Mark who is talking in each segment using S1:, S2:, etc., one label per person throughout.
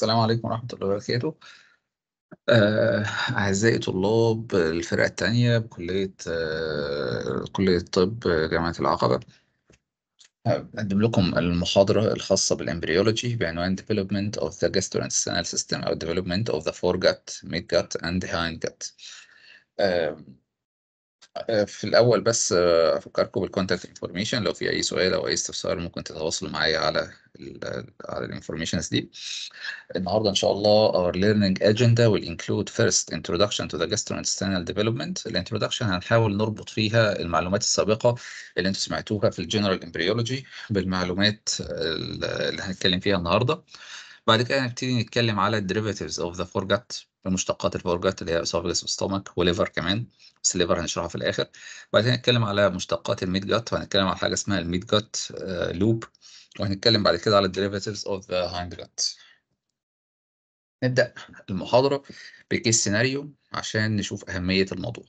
S1: السلام عليكم ورحمة الله وبركاته آه، أعزائي طلاب الفرقة التانية بكلية آه، كلية الطب جامعة العقبة أقدم لكم المحاضرة الخاصة بالإمبريولوجي بعنوان Development of the Gastrointestinal System أو Development of the Foregut, Midgut and Hindgut آه، آه، في الاول بس آه، افكركم بالكونتاكت انفورميشن لو في اي سؤال او اي استفسار ممكن تتواصلوا معايا على على الانفورميشنز دي النهارده ان شاء الله our learning agenda will include first introduction to the gastrointestinal development الانترودكشن هنحاول نربط فيها المعلومات السابقه اللي انتم سمعتوها في الجنرال امبريولوجي بالمعلومات آه، اللي هنتكلم فيها النهارده بعد كده هنبتدي نتكلم على derivatives of the foregut المشتقات الفورجات اللي هي اسوفجس وستومك وليفر كمان سليفر هنشرحها في الاخر وبعدين هنتكلم على مشتقات الميد جات وهنتكلم على حاجه اسمها الميد جات آه، لوب وهنتكلم بعد كده على الديريفاتيفز اوف ذا هايند جات نبدا المحاضره بكيس سيناريو عشان نشوف اهميه الموضوع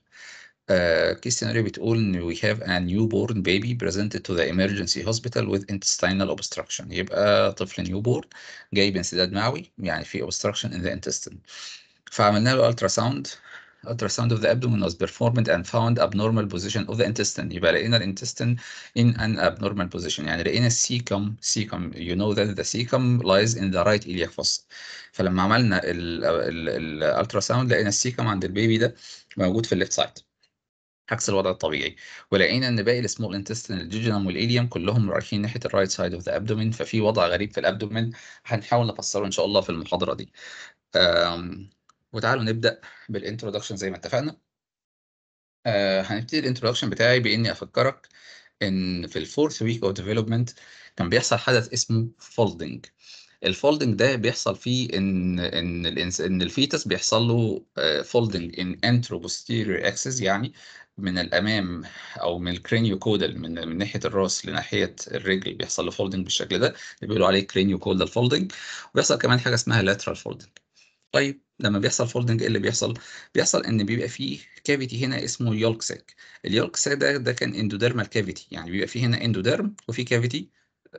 S1: Uh, آه، سيناريو بتقول ان we have a newborn baby presented to the emergency hospital with intestinal obstruction يبقى طفل newborn جاي بانسداد معوي يعني في obstruction in the intestine فعملنا له التراساوند ultrasound of the abdomen was performed and found abnormal position of the intestine يبقى لقينا الانتستين in an abnormal position يعني لقينا السيكم سيكم you know that the cecum lies in the right iliac fossa فلما عملنا الالتراساوند لقينا السيكم عند البيبي ده موجود في الليفت سايد عكس الوضع الطبيعي ولقينا ان باقي السمول انتستين الجيجنم والاليم كلهم رايحين ناحيه الرايت سايد اوف ذا ابدومين ففي وضع غريب في الابدومين هنحاول نفسره ان شاء الله في المحاضره دي وتعالوا نبدأ بالانترودكشن زي ما اتفقنا آه هنبتدي الانترودكشن بتاعي بإني أفكرك إن في الفورث ويك أوف ديفلوبمنت كان بيحصل حدث اسمه فولدنج الفولدنج ده بيحصل فيه ان ان الانس ان الفيتس بيحصل له فولدنج ان انترو بوستيريور اكسس يعني من الامام او من الكرينيو كودل من من ناحيه الراس لناحيه الرجل بيحصل له فولدنج بالشكل ده اللي بيقولوا عليه كرينيو كودل فولدنج وبيحصل كمان حاجه اسمها لاترال فولدنج طيب لما بيحصل فولدنج ايه اللي بيحصل؟ بيحصل ان بيبقى فيه كافيتي هنا اسمه يولك ساك اليولك ساك ده ده كان اندوديرمال كافيتي يعني بيبقى فيه هنا اندوديرم وفي كافيتي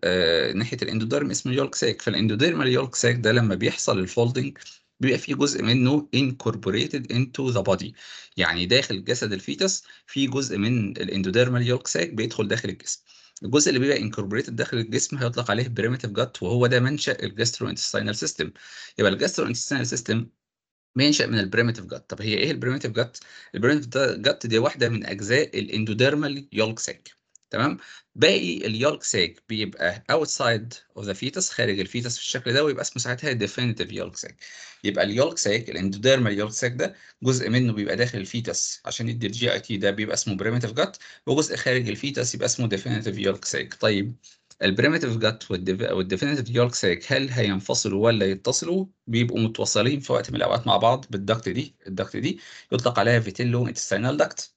S1: آه ناحيه الاندوديرم اسمه يولك ساك فالاندوديرمال يولك ساك ده لما بيحصل الفولدنج بيبقى فيه جزء منه incorporated into the body يعني داخل جسد الفيتس في جزء من الاندوديرمال يولك ساك بيدخل داخل الجسم الجزء اللي بيبقى انكوربوريتد داخل الجسم هيطلق عليه بريمتيف جت وهو ده منشا الجاسترو انتستينال سيستم يبقى الجاسترو انتستينال سيستم بينشأ من البريمتيف جت طب هي ايه البريمتيف جت البريمتيف جت دي واحده من اجزاء الاندوديرمال يولك ساك تمام باقي اليولك ساك بيبقى اوتسايد اوف ذا فيتس خارج الفيتس في الشكل ده ويبقى اسمه ساعتها ديفينيتيف يولك ساك يبقى اليولك ساك الاندوديرمال يولك ساك ده جزء منه بيبقى داخل الفيتس عشان يدي الجي اي تي ده بيبقى اسمه بريمتيف جت وجزء خارج الفيتس يبقى اسمه ديفينيتيف يولك ساك طيب البريمتيف جت والديفينيتيف يورك سايك هل هينفصلوا ولا يتصلوا بيبقوا متوصلين في وقت من الاوقات مع بعض بالدكت دي الدكت دي يطلق عليها فيتيلو انتستينال دكت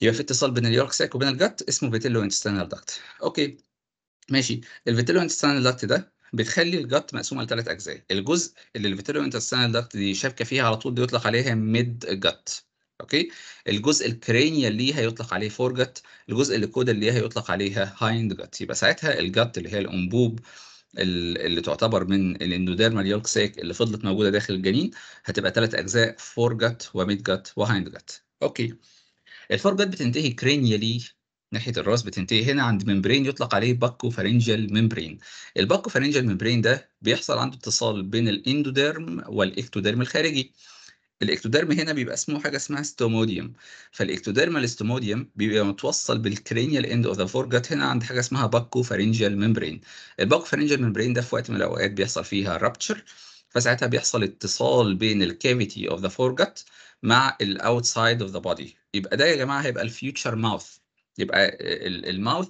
S1: يبقى في اتصال بين اليورك سايك وبين الجت اسمه فيتيلو انتستينال دكت اوكي ماشي الفيتيلو انتستينال دكت ده بتخلي الجت مقسومه لثلاث اجزاء الجزء اللي الفيتيلو انتستينال دكت دي شابكه فيها على طول دي يطلق عليها ميد جت اوكي الجزء الكرينيال ليه هيطلق عليه فورجت الجزء الكودال اللي هيطلق عليها هايند جت يبقى ساعتها الجت اللي هي الانبوب اللي تعتبر من الاندوديرمال يولك ساك اللي فضلت موجوده داخل الجنين هتبقى ثلاث اجزاء فور جت وميد جت وهايند جت اوكي الفور جت بتنتهي كرينيالي ناحيه الراس بتنتهي هنا عند ممبرين يطلق عليه باكو فارنجال ممبرين الباكو فارنجال ممبرين ده بيحصل عنده اتصال بين الاندوديرم والاكتوديرم الخارجي الاكتوديرم هنا بيبقى اسمه حاجه اسمها ستوموديوم فالاكتوديرمال ستوموديوم بيبقى متوصل بالكرينيال اند اوف ذا فورجت هنا عند حاجه اسمها باكو فارنجيال ممبرين الباكو فارنجيال ممبرين ده في وقت من الاوقات بيحصل فيها رابتشر فساعتها بيحصل اتصال بين الكافيتي اوف ذا فورجت مع الاوتسايد اوف ذا بودي يبقى ده يا جماعه هيبقى الفيوتشر ماوث يبقى الماوث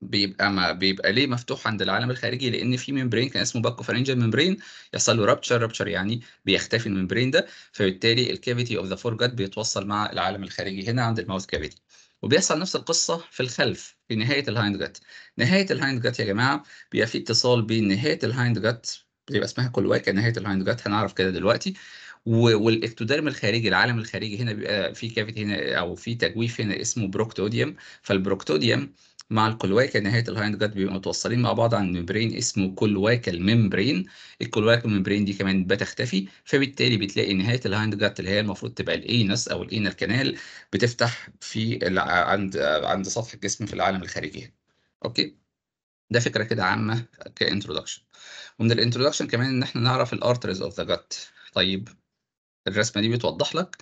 S1: بيبقى ما بيبقى ليه مفتوح عند العالم الخارجي لان في ممبرين كان اسمه باكو فارنجال ممبرين يحصل له رابتشر رابتشر يعني بيختفي الممبرين ده فبالتالي الكافيتي اوف ذا جت بيتوصل مع العالم الخارجي هنا عند الماوث كافيتي وبيحصل نفس القصه في الخلف في نهايه الهايند جت نهايه الهايند جت يا جماعه بيبقى في اتصال بين نهايه الهايند جت بيبقى اسمها كلواكه نهايه الهايند جت هنعرف كده دلوقتي والاكتوديرم الخارجي العالم الخارجي هنا بيبقى في كافيتي هنا او في تجويف هنا اسمه بروكتوديوم فالبروكتوديوم مع الكلواكه نهايه الهايند جات بيبقوا متوصلين مع بعض عن ممبرين اسمه كلواكال الميمبرين الكلواكال الميمبرين دي كمان بتختفي فبالتالي بتلاقي نهايه الهايند جات اللي هي المفروض تبقى الانس او الانر كانال بتفتح في عند عند سطح الجسم في العالم الخارجي اوكي ده فكره كده عامه كانترودكشن ومن الانترودكشن كمان ان احنا نعرف الارترز اوف ذا جات طيب الرسمه دي بتوضح لك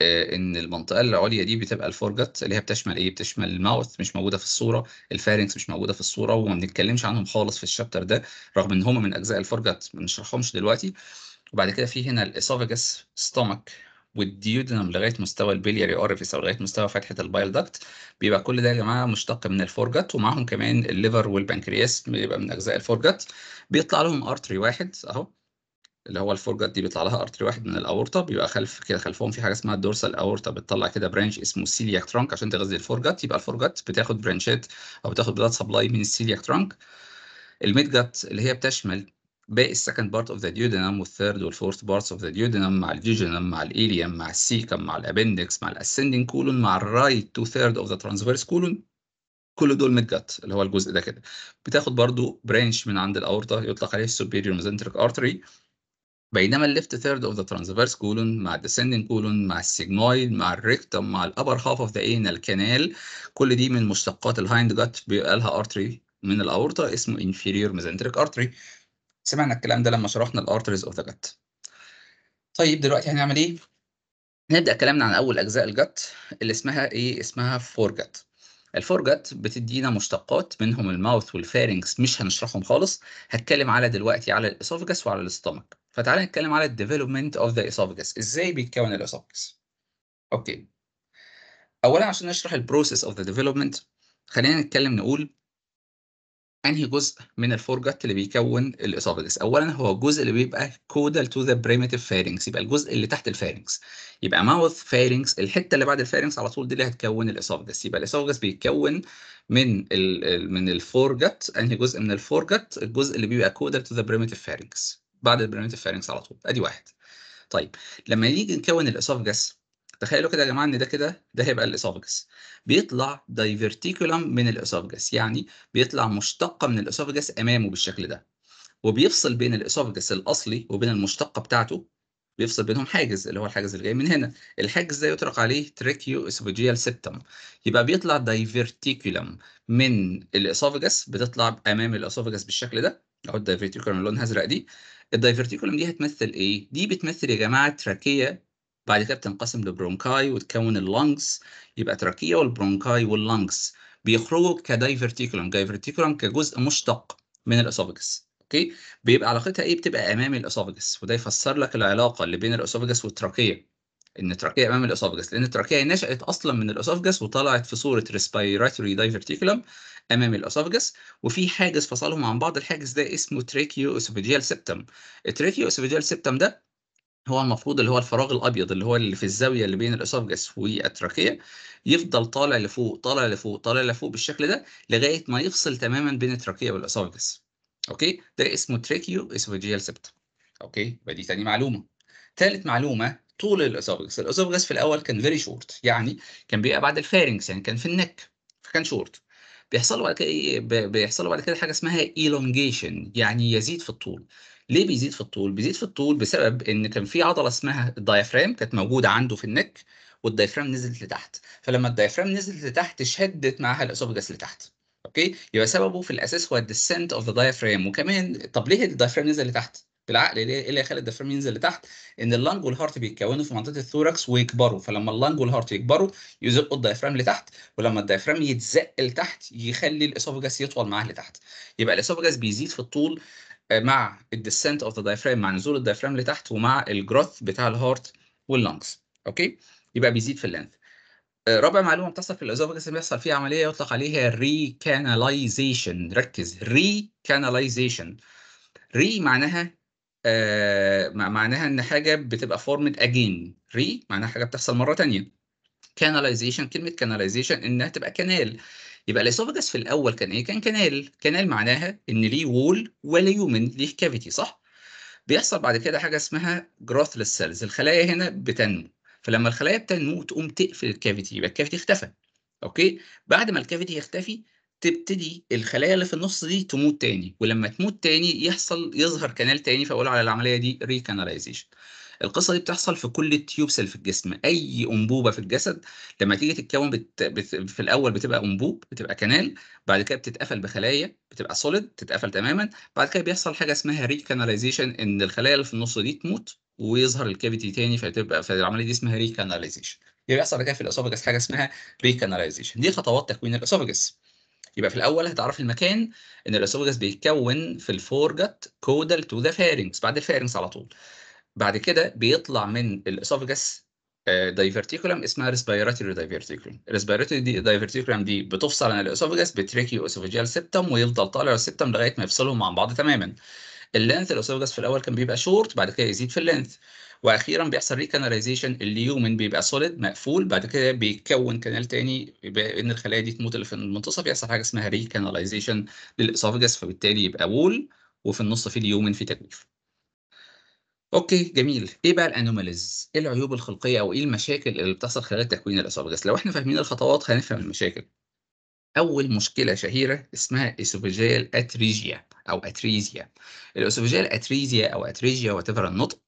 S1: آه، ان المنطقه العليا دي بتبقى الفورجت اللي هي بتشمل ايه بتشمل الماوث مش موجوده في الصوره الفارنكس مش موجوده في الصوره وما بنتكلمش عنهم خالص في الشابتر ده رغم ان هم من اجزاء الفورجت ما نشرحهمش دلوقتي وبعد كده في هنا الاسوفاجس ستومك والديودنم لغايه مستوى البلياري اورفيس او لغايه مستوى فتحه البايل داكت بيبقى كل ده يا جماعه مشتق من الفورجت ومعاهم كمان الليفر والبنكرياس بيبقى من اجزاء الفورجت بيطلع لهم ارتري واحد اهو اللي هو الفرجه دي بيطلع لها ارتري واحد من الاورطه بيبقى خلف كده خلفهم في حاجه اسمها الدورسال اورطه بتطلع كده برانش اسمه سيلياك ترانك عشان تغذي الفرجه يبقى الفرجه بتاخد برانشات او بتاخد بلاد سبلاي من السيلياك ترانك الميد جت اللي هي بتشمل باقي السكند بارت اوف ذا ديودنم والثيرد والفورث بارتس اوف ذا ديودنم مع الديوجنم مع الايليم مع السيكم مع الابندكس مع الاسندنج كولون مع الرايت تو ثيرد اوف ذا ترانسفيرس كولون كل دول ميد جت اللي هو الجزء ده كده بتاخد برضو برانش من عند الاورطه يطلق عليه السوبيريور ميزنتريك ارتري بينما الليفت ثيرد اوف ذا ترانسفيرس كولون مع الديسندنج كولون مع السيجمويد مع الريكتم مع الابر هاف اوف ذا انال كانال كل دي من مشتقات الهايند جات بيبقى لها ارتري من الاورطه اسمه انفيريور ميزنتريك ارتري سمعنا الكلام ده لما شرحنا الارتريز اوف ذا جات طيب دلوقتي هنعمل ايه نبدا كلامنا عن اول اجزاء الجت اللي اسمها ايه اسمها فور جت الفور جت بتدينا مشتقات منهم الماوث والفارنكس مش هنشرحهم خالص هتكلم على دلوقتي على الاسوفجس وعلى الاستومك فتعالى نتكلم على الديفلوبمنت اوف ذا esophagus ازاي بيتكون الاسوفجس اوكي اولا عشان نشرح البروسيس اوف ذا ديفلوبمنت خلينا نتكلم نقول انهي جزء من الفورجت اللي بيكون الاسوفجس اولا هو الجزء اللي بيبقى كودال تو ذا بريميتيف فارنكس يبقى الجزء اللي تحت الفارنكس يبقى ماوث فارنكس الحته اللي بعد الفارنكس على طول دي اللي هتكون الاسوفجس يبقى الاسوفجس بيتكون من الـ من الفورجت انهي جزء من الفورجت الجزء اللي بيبقى كودال تو ذا بريميتيف فارنكس بعد البريمتيف فيرنكس على طول ادي واحد طيب لما نيجي نكون الاسوفجس تخيلوا كده يا جماعه ان ده كده ده هيبقى الاسوفجس بيطلع دايفيرتيكولم من الاسوفجس يعني بيطلع مشتقه من الاسوفجس امامه بالشكل ده وبيفصل بين الاسوفجس الاصلي وبين المشتقه بتاعته بيفصل بينهم حاجز اللي هو الحاجز اللي جاي من هنا الحاجز ده يطلق عليه تريكيو اسوفجيال سيبتم يبقى بيطلع دايفيرتيكولم من الاسوفجس بتطلع امام الاسوفجس بالشكل ده اهو الدايفيرتيكولم اللون الازرق دي الدايفرتيكولم دي هتمثل ايه؟ دي بتمثل يا جماعه تراكيه بعد كده بتنقسم لبرونكاي وتكون اللنجز يبقى تراكيه والبرونكاي واللنجز بيخرجوا كدايفرتيكولم دايفرتيكولم كجزء مشتق من الاسوفجس اوكي بيبقى علاقتها ايه بتبقى امام الاسوفجس وده يفسر لك العلاقه اللي بين الاسوفجس والتراكيه ان التراكيه امام الاسوفجس لان التراكيه نشات اصلا من الاسوفجس وطلعت في صوره ريسبيراتوري دايفرتيكولم امام الاسوفجس وفي حاجز فصلهم عن بعض الحاجز ده اسمه تريكيو اسوفيجيال سيبتم التريكيو اسوفيجيال سيبتم ده هو المفروض اللي هو الفراغ الابيض اللي هو اللي في الزاويه اللي بين الاسوفجس والتراكيه يفضل طالع لفوق طالع لفوق طالع لفوق بالشكل ده لغايه ما يفصل تماما بين التراكيه والاسوفجس اوكي ده اسمه تريكيو اسوفيجيال سيبتم اوكي بدي ثاني معلومه ثالث معلومه طول الاسوفجس الاسوفجس في الاول كان فيري شورت يعني كان بيبقى بعد الفارنكس يعني كان في النك فكان شورت بيحصل له بعد كده ايه بيحصل له بعد كده حاجه اسمها ايلونجيشن يعني يزيد في الطول ليه بيزيد في الطول بيزيد في الطول بسبب ان كان في عضله اسمها الدايفرام كانت موجوده عنده في النك والدايفرام نزلت لتحت فلما الدايفرام نزلت لتحت شدت معاها الاسوفجس لتحت اوكي يبقى سببه في الاساس هو الديسنت اوف ذا دايفرام وكمان طب ليه الدايفرام نزل لتحت بالعقل ايه اللي هيخلي الدفرام ينزل لتحت ان اللنج والهارت بيتكونوا في منطقه الثوركس ويكبروا فلما اللنج والهارت يكبروا يزقوا الدفرام لتحت ولما الدفرام يتزق لتحت يخلي الاسوفجاس يطول معاه لتحت يبقى الاسوفجاس بيزيد في الطول آه، مع الديسنت اوف ذا دايفرام مع نزول الدايفرام لتحت ومع الجروث بتاع الهارت واللنجز اوكي يبقى بيزيد في اللينث آه، رابع معلومه بتحصل في الاسوفجاس بيحصل فيها عمليه يطلق عليها ريكاناليزيشن ركز ريكاناليزيشن ري معناها آه معناها ان حاجه بتبقى فورمد اجين ري معناها حاجه بتحصل مره ثانيه كاناليزيشن كلمه كاناليزيشن انها تبقى كانال يبقى الاسوفاجس في الاول كان ايه كان كانال كانال معناها ان ليه وول ولا يومن ليه كافيتي صح بيحصل بعد كده حاجه اسمها جروث للسيلز الخلايا هنا بتنمو فلما الخلايا بتنمو تقوم تقفل الكافيتي يبقى الكافيتي اختفى اوكي بعد ما الكافيتي يختفي تبتدي الخلايا اللي في النص دي تموت تاني ولما تموت تاني يحصل يظهر كنال تاني فاقول على العمليه دي ريكاناليزيشن القصه دي بتحصل في كل تيوب سيل في الجسم اي انبوبه في الجسد لما تيجي تتكون بت... بت... في الاول بتبقى انبوب بتبقى كنال بعد كده بتتقفل بخلايا بتبقى سوليد تتقفل تماما بعد كده بيحصل حاجه اسمها ريكاناليزيشن ان الخلايا اللي في النص دي تموت ويظهر الكافيتي تاني فتبقى فالعمليه دي اسمها ريكاناليزيشن يبقى بيحصل كده في الاسوفجس حاجه اسمها ريكاناليزيشن دي خطوات تكوين الاسوفجس يبقى في الاول هتعرف المكان ان الاسوفجس بيتكون في الفورجت كودال تو ذا فارنكس بعد الفارنكس على طول بعد كده بيطلع من الاسوفجس دايفرتيكولم آه، اسمها ريسبيراتوري دايفرتيكولم الريسبيراتوري دايفرتيكولم دي بتفصل عن الاسوفجس بتريكي اسوفجيال سيبتم ويفضل طالع السيبتم لغايه ما يفصلهم عن بعض تماما اللينث الاسوفجس في الاول كان بيبقى شورت بعد كده يزيد في اللينث واخيرا بيحصل ريكاناليزيشن اليومن بيبقى سوليد مقفول بعد كده بيتكون كانال تاني ان الخلايا دي تموت اللي في المنتصف يحصل حاجه اسمها ريكاناليزيشن للاسوفجس فبالتالي يبقى وول وفي النص في اليومن في تجويف اوكي جميل ايه بقى الانوماليز ايه العيوب الخلقيه او ايه المشاكل اللي بتحصل خلال تكوين الاسوفجس لو احنا فاهمين الخطوات هنفهم المشاكل اول مشكله شهيره اسمها اسوفيجيال اتريجيا او اتريزيا الاسوفيجيال اتريزيا او اتريجيا وتفر النطق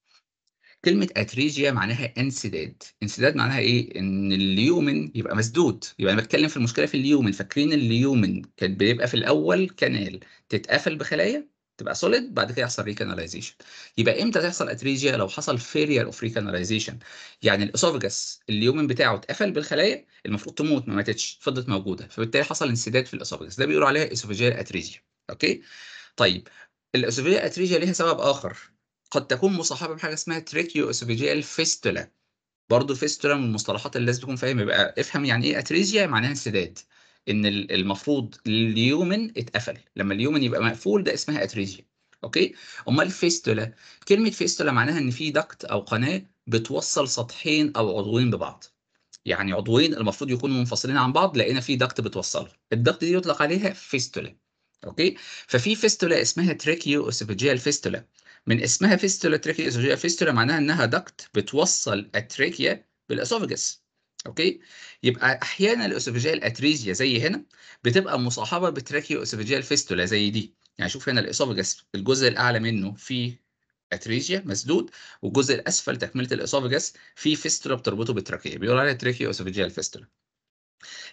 S1: كلمه اتريجيا معناها انسداد انسداد معناها ايه ان اليومن يبقى مسدود يبقى انا بتكلم في المشكله في اليومن فاكرين اليومن كان بيبقى في الاول كانال تتقفل بخلايا تبقى سوليد بعد كده يحصل ريكاناليزيشن يبقى امتى تحصل اتريجيا لو حصل فيريال اوف ريكاناليزيشن يعني الاسوفجس اليومن بتاعه اتقفل بالخلايا المفروض تموت ما ماتتش فضلت موجوده فبالتالي حصل انسداد في الاسوفجس ده بيقولوا عليها اسوفجيال اتريجيا اوكي طيب الاسوفجيال اتريجيا ليها سبب اخر قد تكون مصاحبه بحاجه اسمها تريكيو اسوفيجيال فيستولا برضه فيستولا من المصطلحات اللي لازم تكون فاهم يبقى افهم يعني ايه اتريزيا معناها انسداد ان المفروض اليومن اتقفل لما اليومن يبقى مقفول ده اسمها اتريزيا اوكي امال فيستولا كلمه فيستولا معناها ان في دكت او قناه بتوصل سطحين او عضوين ببعض يعني عضوين المفروض يكونوا منفصلين عن بعض لقينا في دكت بتوصله الدكت دي يطلق عليها فيستولا اوكي ففي فيستولا اسمها تريكيو اسوفيجيال فيستولا من اسمها فيستولا تريكيا اسوفاجيه فيستولا معناها انها دكت بتوصل التراكيا بالاسوفجس اوكي يبقى احيانا الاسوفجيال اتريزيا زي هنا بتبقى مصاحبه بتراكيو اسوفجيال فيستولا زي دي يعني شوف هنا الاسوفجس الجزء الاعلى منه فيه اتريزيا مسدود والجزء الاسفل تكمله الاسوفجس فيه فيستولا بتربطه بالتراكيا بيقول عليها تراكيو اسوفجيال فيستولا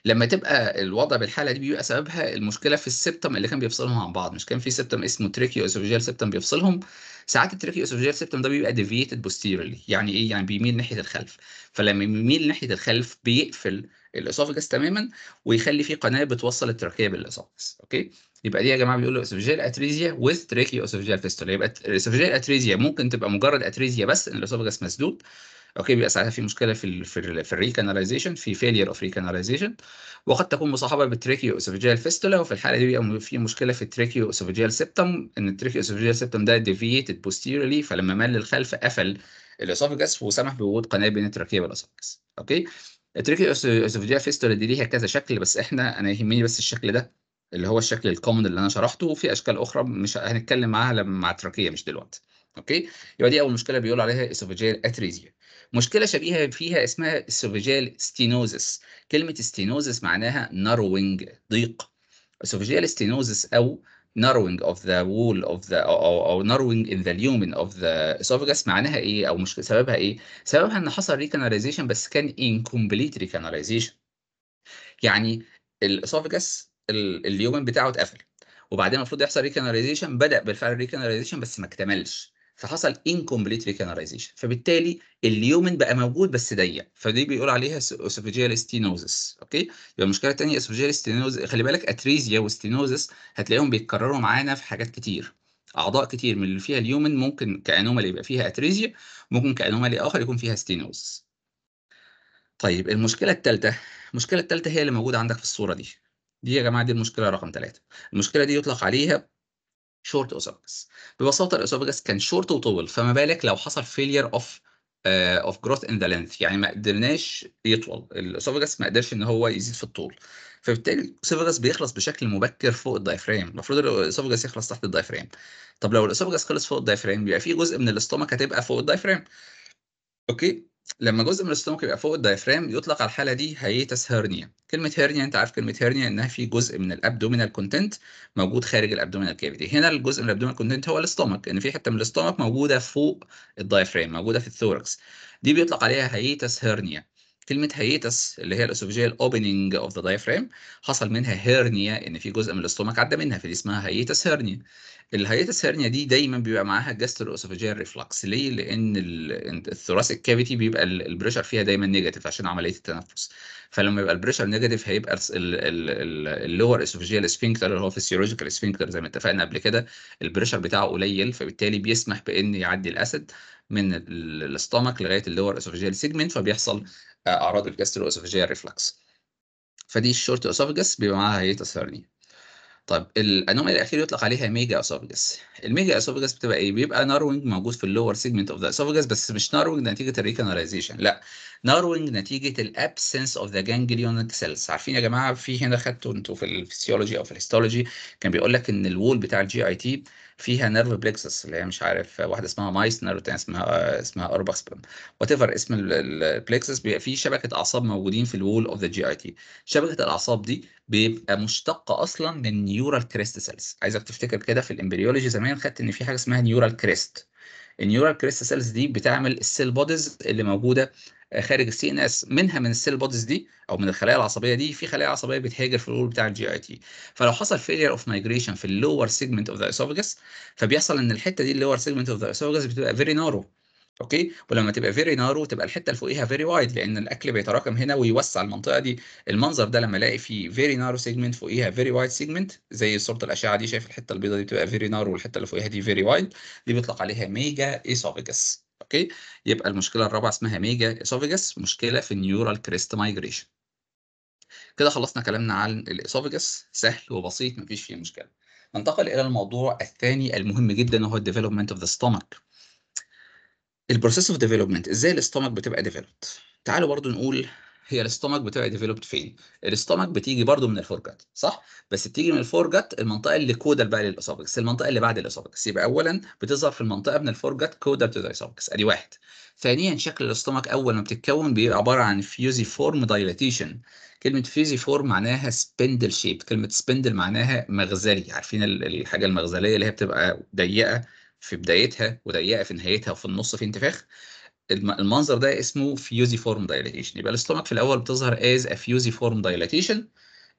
S1: لما تبقى الوضع بالحاله دي بيبقى سببها المشكله في السبتم اللي كان بيفصلهم عن بعض مش كان في سبتم اسمه تريكيو اسوفيجيال سبتم بيفصلهم ساعات التريكيو اسوفيجيال سبتم ده بيبقى ديفيتد بوستيرلي يعني ايه يعني بيميل ناحيه الخلف فلما بيميل ناحيه الخلف بيقفل الاسوفجس تماما ويخلي فيه قناه بتوصل التركيه بالاسوفجس اوكي يبقى دي يا جماعه بيقولوا اسوفيجيال اتريزيا وذ تريكيو اسوفيجيال فيستولا يبقى الاسوفيجيال اتريزيا ممكن تبقى مجرد اتريزيا بس ان الاسوفجس مسدود اوكي بيبقى ساعتها في مشكله في الـ في, الـ في الريكاناليزيشن في فيلير اوف ريكاناليزيشن وقد تكون مصاحبه بالتريكيو اسوفيجيال فيستولا وفي الحاله دي بيبقى في مشكله في التريكيو اسوفيجيال سيبتم ان التريكيو اسوفيجيال سيبتم ده ديفييتد بوستيريلي فلما مال للخلف قفل الاسوفيجاس وسمح بوجود قناه بين التراكيه والاسوفيجاس اوكي التريكيو اسوفيجيال فيستولا دي ليها كذا شكل بس احنا انا يهمني بس الشكل ده اللي هو الشكل الكومن اللي انا شرحته وفي اشكال اخرى مش هنتكلم معاها لما مع التراكيه مش دلوقتي اوكي يبقى دي اول مشكله بيقول عليها اسوفيجيال اتريزيا مشكله شبيهه فيها اسمها السوفيجيال ستينوزس كلمه ستينوزس معناها ناروينج ضيق السوفيجيال ستينوزس او ناروينج اوف ذا وول اوف ذا او او ان ذا ليومن اوف ذا the معناها ايه او مش سببها ايه؟ سببها ان حصل ريكانالايزيشن بس كان incomplete ريكانالايزيشن يعني الاسوفجس اليومن بتاعه اتقفل وبعدين المفروض يحصل ريكانالايزيشن بدا بالفعل ريكانالايزيشن بس ما اكتملش فحصل incomplete recanalization فبالتالي اليومن بقى موجود بس ضيق فدي بيقول عليها اسوفيجيال ستينوزس اوكي يبقى المشكله الثانيه اسوفيجيال ستينوزس خلي بالك اتريزيا وستينوزس هتلاقيهم بيتكرروا معانا في حاجات كتير اعضاء كتير من اللي فيها اليومن ممكن كانومالي يبقى فيها اتريزيا ممكن كانومالي اخر يكون فيها ستينوزس طيب المشكله الثالثه المشكله الثالثه هي اللي موجوده عندك في الصوره دي دي يا جماعه دي المشكله رقم ثلاثة المشكله دي يطلق عليها شورت اوسوفاجس ببساطه الاوسوفاجس كان شورت وطول فما بالك لو حصل فيلير اوف اوف جروث ان ذا لينث يعني ما قدرناش يطول الاوسوفاجس ما قدرش ان هو يزيد في الطول فبالتالي الاوسوفاجس بيخلص بشكل مبكر فوق الدايفرام المفروض الاوسوفاجس يخلص تحت الدايفرام طب لو الاوسوفاجس خلص فوق الدايفرام يبقى في جزء من الاستومك هتبقى فوق الدايفرام اوكي لما جزء من الاستومك يبقى فوق الدايفرام يطلق على الحاله دي هيتس هيرنيا كلمه هيرنيا انت عارف كلمه هيرنيا انها في جزء من الابدومينال كونتنت موجود خارج الابدومينال كافيتي هنا الجزء من الابدومينال كونتنت هو الاستومك ان في حته من الاستومك موجوده فوق الدايفرام موجوده في الثوركس دي بيطلق عليها هيتس هيرنيا كلمه هيتس اللي هي الاسوفجيال الاوبننج اوف ذا دايفرام حصل منها هيرنيا ان في جزء من الاستومك عدى منها فدي اسمها هيتس هيرنيا الهيتس هيرنيا دي دايما بيبقى معاها جاسترو اسوفجيال ريفلكس ليه لان الثوراسيك كافيتي بيبقى البريشر فيها دايما نيجاتيف عشان عمليه التنفس فلما يبقى البريشر نيجاتيف هيبقى اللور اسوفجيال سفنكتر اللي هو فيسيولوجيكال سفنكتر زي ما اتفقنا قبل كده البريشر بتاعه قليل فبالتالي بيسمح بان يعدي الاسيد من الاستومك لغايه اللور اسوفجيال سيجمنت فبيحصل اعراض الجاسترواسوفيجيال ريفلكس فدي الشورت اسوفجس بيبقى معاها هيتس هيرنيا طيب الانومالي الاخير يطلق عليها ميجا اسوفجس الميجا اسوفجس بتبقى ايه بيبقى ناروينج موجود في اللور سيجمنت اوف ذا اسوفجس بس مش ناروينج نتيجه الريكاناليزيشن لا ناروينج نتيجه الابسنس اوف ذا جانجليونيك سيلز عارفين يا جماعه في هنا خدتوا انتوا في الفسيولوجي او في الهيستولوجي كان بيقول لك ان الوول بتاع الجي اي تي فيها نيرف بلكسس اللي هي مش عارف واحده اسمها مايسنر والتانيه اسمها اسمها ارباس وات ايفر اسم البلكسس بيبقى فيه شبكه اعصاب موجودين في الوول اوف ذا جي اي تي شبكه الاعصاب دي بيبقى مشتقه اصلا من نيورال كريست سيلز عايزك تفتكر كده في الامبريولوجي زمان خدت ان في حاجه اسمها نيورال كريست النيورال كريست سيلز دي بتعمل السيل بوديز اللي موجوده خارج السي ان اس منها من السيل بودز دي او من الخلايا العصبيه دي في خلايا عصبيه بتهاجر في الول بتاع الجي اي تي فلو حصل فيلير اوف مايجريشن في اللور سيجمنت اوف ذا اسوفجس فبيحصل ان الحته دي اللور سيجمنت اوف ذا اسوفجس بتبقى فيري نارو اوكي ولما تبقى فيري نارو تبقى الحته اللي فوقيها فيري وايد لان الاكل بيتراكم هنا ويوسع المنطقه دي المنظر ده لما الاقي فيه فيري نارو سيجمنت فوقيها فيري وايد سيجمنت زي صوره الاشعه دي شايف الحته البيضاء دي بتبقى فيري نارو والحته اللي فوقيها دي فيري وايد دي بيطلق عليها ميجا ايسوفيجس اوكي يبقى المشكله الرابعه اسمها ميجا اسوفيجاس مشكله في النيورال كريست مايجريشن كده خلصنا كلامنا عن الاسوفيجاس سهل وبسيط مفيش فيه مشكله ننتقل الى الموضوع الثاني المهم جدا وهو الديفلوبمنت اوف ذا ستومك البروسيس اوف ديفلوبمنت ازاي الاستومك بتبقى ديفلوبت تعالوا برضو نقول هي الاستمك بتبقى ديفلوبت فين؟ الاستمك بتيجي برضو من الفورجات صح؟ بس بتيجي من الفورجات المنطقه اللي كودال بقى للاسابكس المنطقه اللي بعد الاسابكس يبقى اولا بتظهر في المنطقه من الفورجات كودال تو الاسابكس ادي واحد. ثانيا شكل الاستمك اول ما بتتكون بيبقى عباره عن فيوزي فورم دايلاتيشن كلمه فيوزي فورم معناها سبندل شيب كلمه سبندل معناها مغزلي عارفين الحاجه المغزليه اللي هي بتبقى ضيقه في بدايتها وضيقه في نهايتها وفي النص في انتفاخ المنظر ده اسمه فيوزيفورم دايلاتيشن يبقى الاستومك في الاول بتظهر از ا فيوزيفورم دايلاتيشن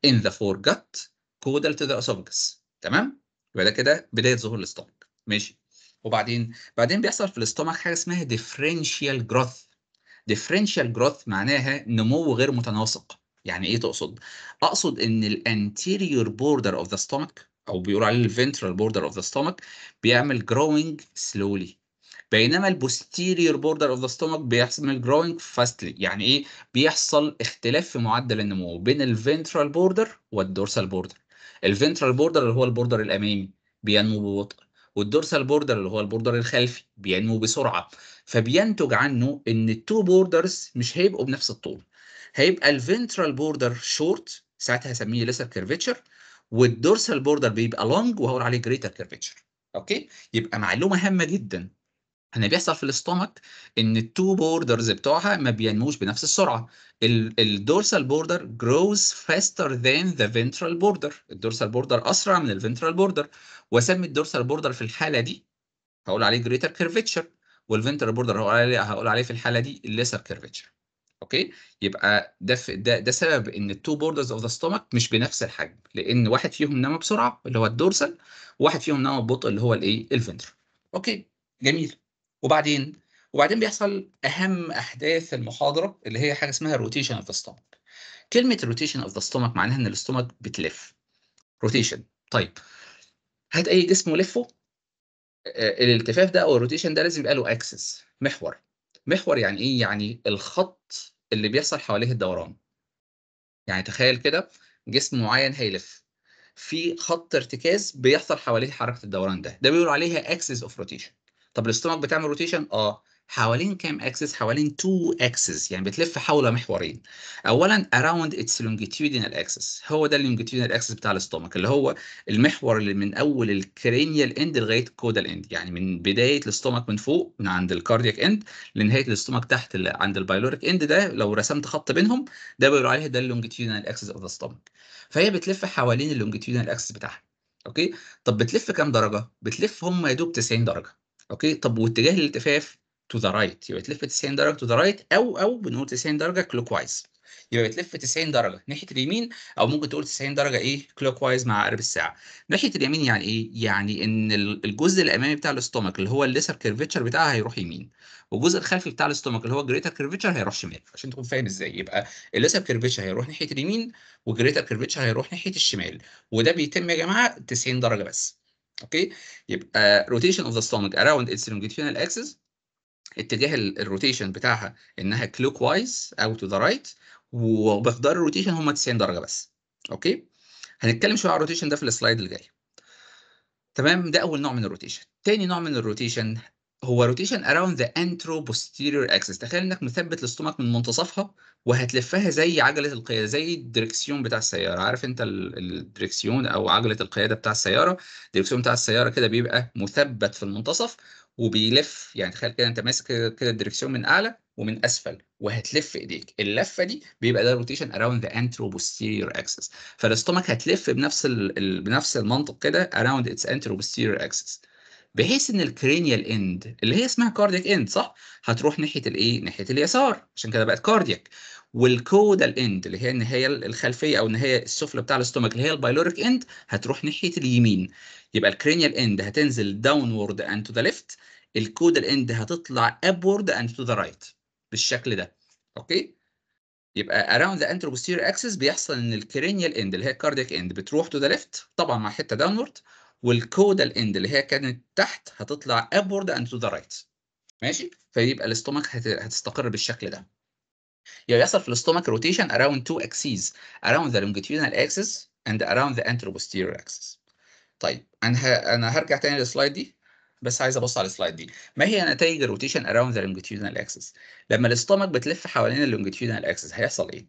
S1: ان ذا فور جت كودال تو ذا اسوفجس تمام يبقى ده كده بدايه ظهور الاستومك ماشي وبعدين بعدين بيحصل في الاستومك حاجه اسمها ديفرنشال جروث ديفرنشال جروث معناها نمو غير متناسق يعني ايه تقصد اقصد ان الانتيريور بوردر اوف ذا ستومك او بيقولوا عليه الفنترال بوردر اوف ذا ستومك بيعمل جروينج سلولي بينما البوستيريور بوردر اوف ذا ستومك بيحصل جروينج فاستلي يعني ايه بيحصل اختلاف في معدل النمو بين الفنترال بوردر والدورسال بوردر الفنترال بوردر اللي هو البوردر الامامي بينمو ببطء والدورسال بوردر اللي هو البوردر الخلفي بينمو بسرعه فبينتج عنه ان التو بوردرز مش هيبقوا بنفس الطول هيبقى الفنترال بوردر شورت ساعتها هسميه ليسر كيرفيتشر والدورسال بوردر بيبقى لونج وهقول عليه جريتر كيرفيتشر اوكي يبقى معلومه هامه جدا انا بيحصل في الاستومك ان التو بوردرز بتوعها ما بينموش بنفس السرعه الدورسال بوردر جروز فاستر ذان ذا ventral بوردر الدورسال بوردر اسرع من الفنترال بوردر واسمي الدورسال بوردر في الحاله دي هقول عليه جريتر كيرفيتشر والفنترال بوردر هقول عليه هقول عليه في الحاله دي ليسر كيرفيتشر اوكي يبقى ده ده ده سبب ان التو بوردرز اوف ذا ستومك مش بنفس الحجم لان واحد فيهم نما بسرعه اللي هو الدورسال وواحد فيهم نما ببطء اللي هو الايه الفنترال اوكي جميل وبعدين وبعدين بيحصل اهم احداث المحاضره اللي هي حاجه اسمها روتيشن اوف ذا ستومك كلمه روتيشن اوف ذا ستومك معناها ان الاستومك بتلف روتيشن طيب هات اي جسم ولفه آه، الالتفاف ده او الروتيشن ده لازم يبقى له اكسس محور محور يعني ايه يعني الخط اللي بيحصل حواليه الدوران يعني تخيل كده جسم معين هيلف في خط ارتكاز بيحصل حواليه حركه الدوران ده ده بيقولوا عليها اكسس اوف روتيشن طب الاستمك بتعمل روتيشن اه حوالين كام اكسس حوالين تو اكسس يعني بتلف حول محورين اولا اراوند اتس لونجيتيودينال اكسس هو ده اللونجيتيودينال اكسس بتاع الاستومك اللي هو المحور اللي من اول الكرينيال اند لغايه الكودال اند يعني من بدايه الاستومك من فوق من عند الكاردياك اند لنهايه الاستومك تحت عند البايلوريك اند ده لو رسمت خط بينهم ده بيقولوا عليه ده اللونجيتيودينال اكسس اوف ذا استومك فهي بتلف حوالين اللونجيتيودينال اكسس بتاعها اوكي طب بتلف كام درجه بتلف هم يا دوب 90 درجه اوكي طب واتجاه الالتفاف تو ذا رايت يبقى تلف 90 درجه تو ذا رايت او او بنقول 90 درجه كلوك وايز يبقى بتلف 90 درجه ناحيه اليمين او ممكن تقول 90 درجه ايه كلوك وايز مع عقارب الساعه ناحيه اليمين يعني ايه يعني ان الجزء الامامي بتاع الاستومك اللي هو الليسر كيرفتشر بتاعها هيروح يمين والجزء الخلفي بتاع الاستومك اللي هو الجريتر كيرفتشر هيروح شمال عشان تكون فاهم ازاي يبقى الليسر كيرفتشر هيروح ناحيه اليمين والجريتر كيرفتشر هيروح ناحيه الشمال وده بيتم يا جماعه 90 درجه بس اوكي يبقى روتيشن اوف ذا ستومك اراوند اتس longitudinal اكسس اتجاه الروتيشن بتاعها انها كلوك وايز او تو ذا رايت وبقدر الروتيشن هم 90 درجه بس اوكي هنتكلم شويه على الروتيشن ده في السلايد اللي جاي تمام ده اول نوع من الروتيشن تاني نوع من الروتيشن هو روتيشن اراوند ذا انترو بوستيريور اكسس تخيل انك مثبت الاستومك من منتصفها وهتلفها زي عجله القياده زي الدركسيون بتاع السياره عارف انت الدركسيون او عجله القياده بتاع السياره الدركسيون بتاع السياره كده بيبقى مثبت في المنتصف وبيلف يعني تخيل كده انت ماسك كده الدركسيون من اعلى ومن اسفل وهتلف ايديك اللفه دي بيبقى ده روتيشن اراوند ذا انترو بوستيريور اكسس فالاستومك هتلف بنفس ال... بنفس المنطق كده اراوند اتس انترو بوستيريور اكسس بحيث ان الكرينيال اند اللي هي اسمها كاردياك اند صح هتروح ناحيه الايه ناحيه اليسار عشان كده بقت كاردياك والكودال اند اللي هي النهايه الخلفيه او النهايه السفلى بتاع الاستومك اللي هي البايلوريك اند هتروح ناحيه اليمين يبقى الكرينيال اند هتنزل داونورد اند تو ذا ليفت الكودال اند هتطلع ابورد اند تو ذا رايت بالشكل ده اوكي يبقى around the anterior posterior axis بيحصل ان الكرينيال اند اللي هي الكاردياك اند بتروح تو ذا ليفت طبعا مع حته downward والكودال اند اللي هي كانت تحت هتطلع ابورد اند تو ذا رايت ماشي فيبقى الاستومك هتستقر بالشكل ده يبقى يحصل في الاستومك روتيشن اراوند تو axes اراوند ذا longitudinal اكسس اراوند ذا the anteroposterior اكسس طيب انا انا هرجع تاني للسلايد دي بس عايز ابص على السلايد دي ما هي نتائج الروتيشن اراوند ذا longitudinal اكسس لما الاستومك بتلف حوالين اللونجيتيودينال اكسس هيحصل ايه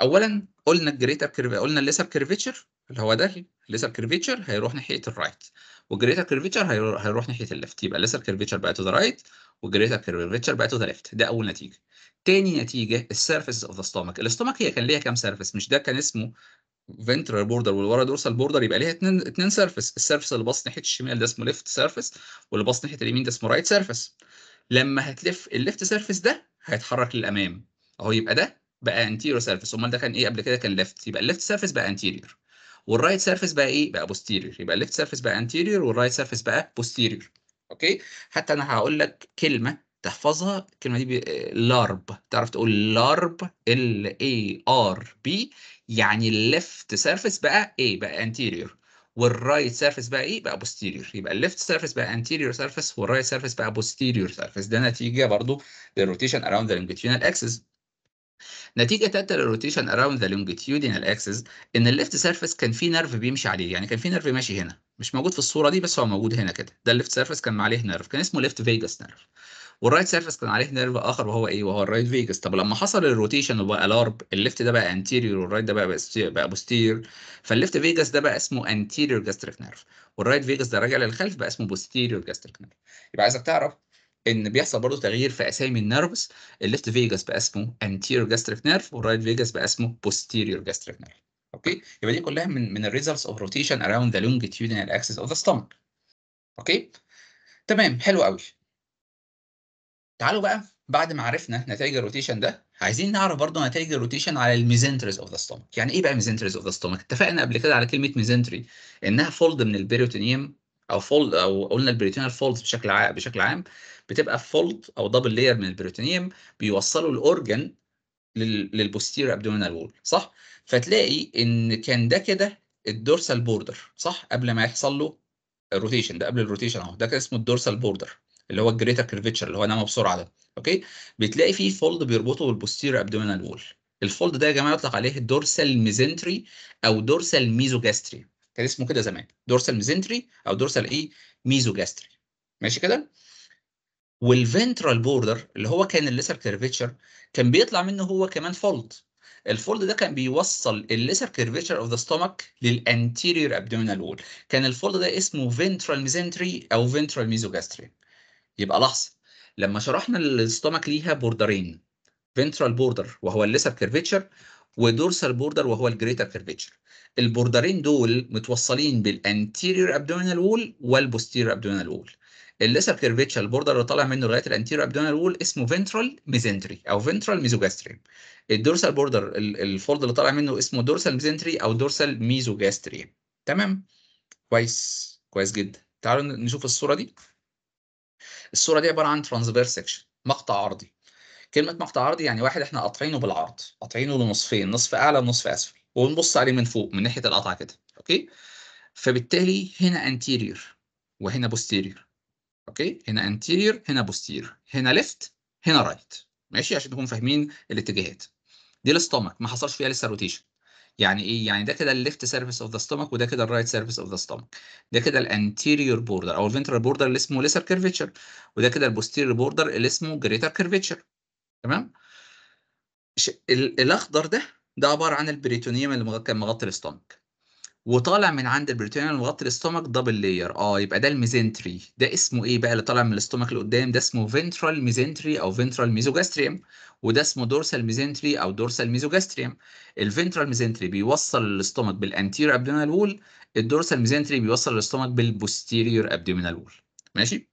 S1: اولا قلنا الجريتر كيرف قلنا الليسر كيرفيتشر اللي هو ده ليسر كيرفيتشر هيروح ناحيه الرايت والجريتر كيرفيتشر هيروح ناحيه الليفت يبقى ليسر كيرفيتشر بقى تو ذا رايت والجريتر كيرفيتشر بقى تو ذا ليفت ده اول نتيجه تاني نتيجه السيرفيس اوف ذا ستومك الاستومك هي كان ليها كام سيرفيس مش ده كان اسمه فنترال بوردر والورا دورسال بوردر يبقى ليها اتنين اتنين سيرفيس السيرفيس اللي باص ناحيه الشمال ده اسمه ليفت سيرفيس واللي باص ناحيه اليمين ده اسمه رايت سيرفيس لما هتلف الليفت سيرفيس ده هيتحرك للامام اهو يبقى ده بقى انتيريور سيرفيس امال ده كان ايه قبل كده كان ليفت يبقى الليفت سيرفيس بقى انتيريور والرايت سيرفيس بقى ايه بقى بوستيريور يبقى الليفت سيرفيس بقى انتيرير والرايت سيرفيس بقى بوستيرير اوكي حتى انا هقول لك كلمه تحفظها الكلمه دي لارب تعرف تقول لارب ال اي ار بي يعني الليفت سيرفيس بقى ايه بقى انتيرير والرايت سيرفيس بقى ايه بقى بوستيرير يبقى الليفت سيرفيس بقى انتيرير سيرفيس والرايت سيرفيس بقى بوستيرير سيرفيس ده نتيجه برضو للروتيشن اراوند ذا لونجيتيودينال اكسس نتيجة للروتيشن أراوند ذا لونجتيودينال أكسس ان الليفت سيرفيس كان فيه نرف بيمشي عليه يعني كان فيه نرف ماشي هنا مش موجود في الصورة دي بس هو موجود هنا كده ده الليفت سيرفيس كان عليه نرف، كان اسمه ليفت فيجاس نرف. والرايت سيرفيس كان عليه نرف اخر وهو ايه وهو الرايت فيجاس طب لما حصل الروتيشن وبقى لارب الليفت ده بقى انتيريور والرايت ده بقى بقى بوستيريور فالليفت فيجاس ده بقى اسمه انتيريور جاستريك نرف، والرايت فيجاس ده راجع للخلف بقى اسمه بوستيريور جاستريك نرف. يبقى عايزك تعرف ان بيحصل برضه تغيير في اسامي النيرفز الليفت فيجاس بقى اسمه anterior جاستريك نيرف والرايت فيجاس بقى اسمه بوستيرير جاستريك نيرف اوكي يبقى دي كلها من من الريزلتس اوف روتيشن اراوند ذا longitudinal اكسس اوف ذا stomach اوكي تمام حلو قوي تعالوا بقى بعد ما عرفنا نتائج الروتيشن ده عايزين نعرف برضه نتائج الروتيشن على الميزنتريز اوف ذا ستومك يعني ايه بقى ميزنتريز اوف ذا ستومك اتفقنا قبل كده على كلمه ميزنتري انها فولد من البيروتينيوم او فولد او قلنا البريتينال فولد بشكل عام بشكل عام بتبقى فولد او دبل لاير من البريتونيوم بيوصلوا الاورجن للبوستير ابدومينال وول صح فتلاقي ان كان ده كده الدورسال بوردر صح قبل ما يحصل له الروتيشن ده قبل الروتيشن اهو ده كان اسمه الدورسال بوردر اللي هو الجريتر كيرفتشر اللي هو نما بسرعه ده اوكي بتلاقي فيه فولد بيربطه بالبوستير ابدومينال وول الفولد ده يا جماعه يطلق عليه الدورسال ميزنتري او دورسال ميزوجاستري كان اسمه كده زمان دورسال ميزنتري او دورسال ايه ميزوجاستري ماشي كده والفنترال بوردر اللي هو كان الليسر كيرفتشر كان بيطلع منه هو كمان فولد الفولد ده كان بيوصل الليسر كيرفتشر اوف ذا ستومك للانتيريور ابدومينال وول كان الفولد ده اسمه فنترال ميزنتري او فنترال ميزوجاستري يبقى لحظه لما شرحنا الستومك ليها بوردرين فنترال بوردر وهو الليسر كيرفتشر ودورسال بوردر وهو الجريتر كيرفيتشر البوردرين دول متوصلين بالانتيريور ابدومينال وول والبوستيريور ابدومينال وول الليسر كيرفيتشر البوردر اللي طالع منه لغايه الانتيريور ابدومينال وول اسمه فنترال ميزنتري او فنترال ميزوجاستري الدورسال بوردر الفولد اللي طالع منه اسمه دورسال ميزنتري او دورسال ميزوجاستري تمام كويس كويس جدا تعالوا نشوف الصوره دي الصوره دي عباره عن ترانسفيرس سكشن مقطع عرضي كلمه مقطع عرضي يعني واحد احنا قاطعينه بالعرض قاطعينه لنصفين نصف اعلى ونصف اسفل ونبص عليه من فوق من ناحيه القطعه كده اوكي فبالتالي هنا انتيرير وهنا بوستيرير اوكي هنا انتيرير هنا بوستيرير هنا ليفت هنا رايت right. ماشي عشان تكونوا فاهمين الاتجاهات دي الاستومك ما حصلش فيها لسه روتيشن يعني ايه يعني ده كده الليفت سيرفيس اوف ذا ستومك وده كده الرايت سيرفيس اوف ذا ستومك ده كده الانتيريور بوردر او الفنترال بوردر اللي اسمه ليسر كيرفتشر وده كده البوستيريور بوردر اللي اسمه جريتر كيرفتشر تمام الاخضر ده ده عباره عن البريتونيوم اللي كان مغطي الاستمك وطالع من عند البريتونيوم اللي مغطي الاستمك دبل لاير اه يبقى ده الميزنتري ده اسمه ايه بقى اللي طالع من الاستمك اللي قدام ده اسمه فنترال ميزنتري او فنترال ميزوجاستريم وده اسمه دورسال ميزنتري او دورسال ميزوجاستريم الفنترال ميزنتري بيوصل الاستمك بالانتير ابدومينال وول الدورسال ميزنتري بيوصل الاستمك بالبوستيريور ابدومينال وول ماشي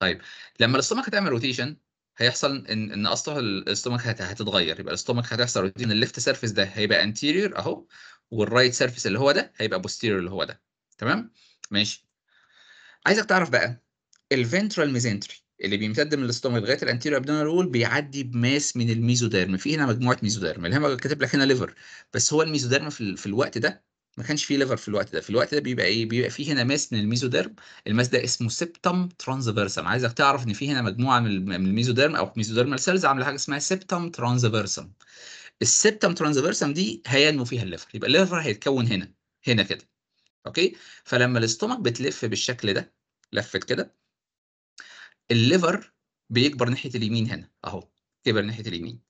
S1: طيب لما الاستمك هتعمل روتيشن هيحصل ان ان اسطح الاستومك هتتغير يبقى الاستومك هتحصل روتين الليفت سيرفيس ده هيبقى انتيرير اهو والرايت سيرفيس اللي هو ده هيبقى بوستيريور اللي هو ده تمام ماشي عايزك تعرف بقى الفنترال ميزنتري اللي بيمتد من الاستومك لغايه الانتيرير ابدومينال وول بيعدي بماس من الميزوديرم في هنا مجموعه ميزوديرم اللي هي كاتب لك هنا ليفر بس هو الميزوديرم في, في الوقت ده ما كانش فيه ليفر في الوقت ده في الوقت ده بيبقى ايه بيبقى فيه هنا ماس من الميزوديرم الماس ده اسمه سبتم ترانزفيرسم عايزك تعرف ان فيه هنا مجموعه من الميزوديرم او ميزوديرمال سيلز عامله حاجه اسمها سبتم ترانزفيرسم السبتم ترانزفيرسم دي هينمو فيها الليفر يبقى الليفر هيتكون هنا هنا كده اوكي فلما الاستومك بتلف بالشكل ده لفت كده الليفر بيكبر ناحيه اليمين هنا اهو كبر ناحيه اليمين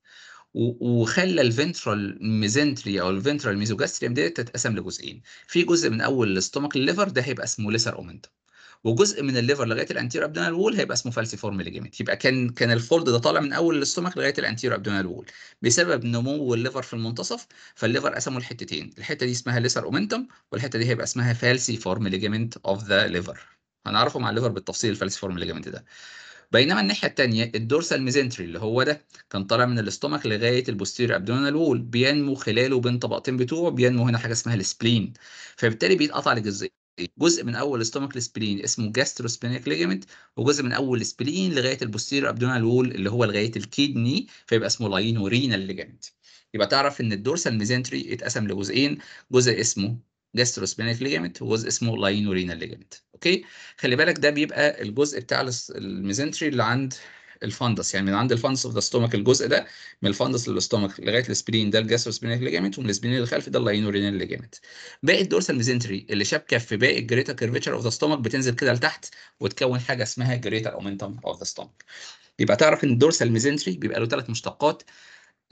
S1: وخلى الفنترال ميزنتري او الفنترال ميزوجاستريم ديت تتقسم لجزئين في جزء من اول الاستومك الليفر ده هيبقى اسمه ليسر اومنتم وجزء من الليفر لغايه الانتير ابدونال وول هيبقى اسمه فالسيفورم ليجمنت يبقى كان كان الفولد ده طالع من اول الاستومك لغايه الانتير ابدونال وول بسبب نمو الليفر في المنتصف فالليفر قسمه لحتتين الحته دي اسمها ليسر اومنتم والحته دي هيبقى اسمها فالسيفورم ليجمنت اوف ذا ليفر هنعرفه مع الليفر بالتفصيل الفالسيفورم ليجمنت ده بينما الناحيه الثانيه الدورسال ميزنتري اللي هو ده كان طالع من الاستومك لغايه البوستير ابدونال وول بينمو خلاله بين طبقتين بتوعه بينمو هنا حاجه اسمها السبلين فبالتالي بيتقطع لجزئين جزء من اول استومك السبلين اسمه جاستروسبينيك ليجمنت وجزء من اول السبلين لغايه البوستير ابدونال وول اللي هو لغايه الكيدني فيبقى اسمه لاينو رينال ليجمنت يبقى تعرف ان الدورسال ميزنتري اتقسم لجزئين جزء اسمه جاستروسبينيك ليجمنت وجزء اسمه لاينو رينال ليجمنت اوكي خلي بالك ده بيبقى الجزء بتاع الميزنتري اللي عند الفندس يعني من عند الفندس اوف ذا ستومك الجزء ده من الفندس للاستومك لغايه السبرين ده اللي ليجامنت ومن السبرين الخلفي ده اللاينورينال ليجامنت باقي الدورسال ميزنتري اللي شابكه في باقي الجريتر كيرفتشر اوف ذا ستومك بتنزل كده لتحت وتكون حاجه اسمها جريتر اومنتم اوف ذا ستومك يبقى تعرف ان الدورسال ميزنتري بيبقى له ثلاث مشتقات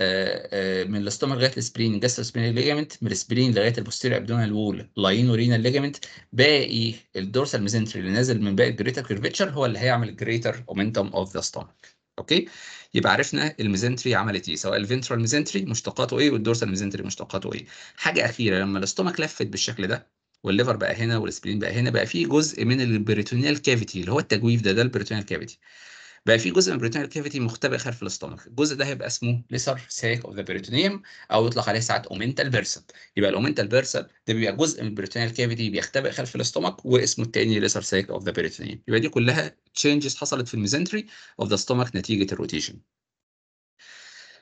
S1: آه، آه، من الاستوما لغايه السبرين جاستر سبرين ليجمنت من السبرين لغايه البوستيريور ابدونال وول لاين ورينال ليجامنت باقي الدورسال ميزنتري اللي نازل من باقي الجريتر كيرفتشر هو اللي هيعمل الجريتر اومنتوم اوف ذا ستومك اوكي يبقى عرفنا الميزنتري عملت ايه سواء الفنترال ميزنتري مشتقاته ايه والدورسال ميزنتري مشتقاته ايه حاجه اخيره لما الاستومك لفت بالشكل ده والليفر بقى هنا والسبرين بقى هنا بقى في جزء من البريتونيال كافيتي اللي هو التجويف ده ده البريتونيال كافيتي بقى في جزء من البريتونيال كافيتي مختبئ خلف الاستمك الجزء ده هيبقى اسمه ليسر ساك اوف ذا بريتونيوم او يطلق عليه ساعات اومنتال بيرسل يبقى الاومنتال بيرسل ده بيبقى جزء من البريتونيال كافيتي بيختبئ خلف الاستمك واسمه التاني ليسر ساك اوف ذا بريتونيوم يبقى دي كلها تشينجز حصلت في الميزنتري اوف ذا ستومك نتيجه الروتيشن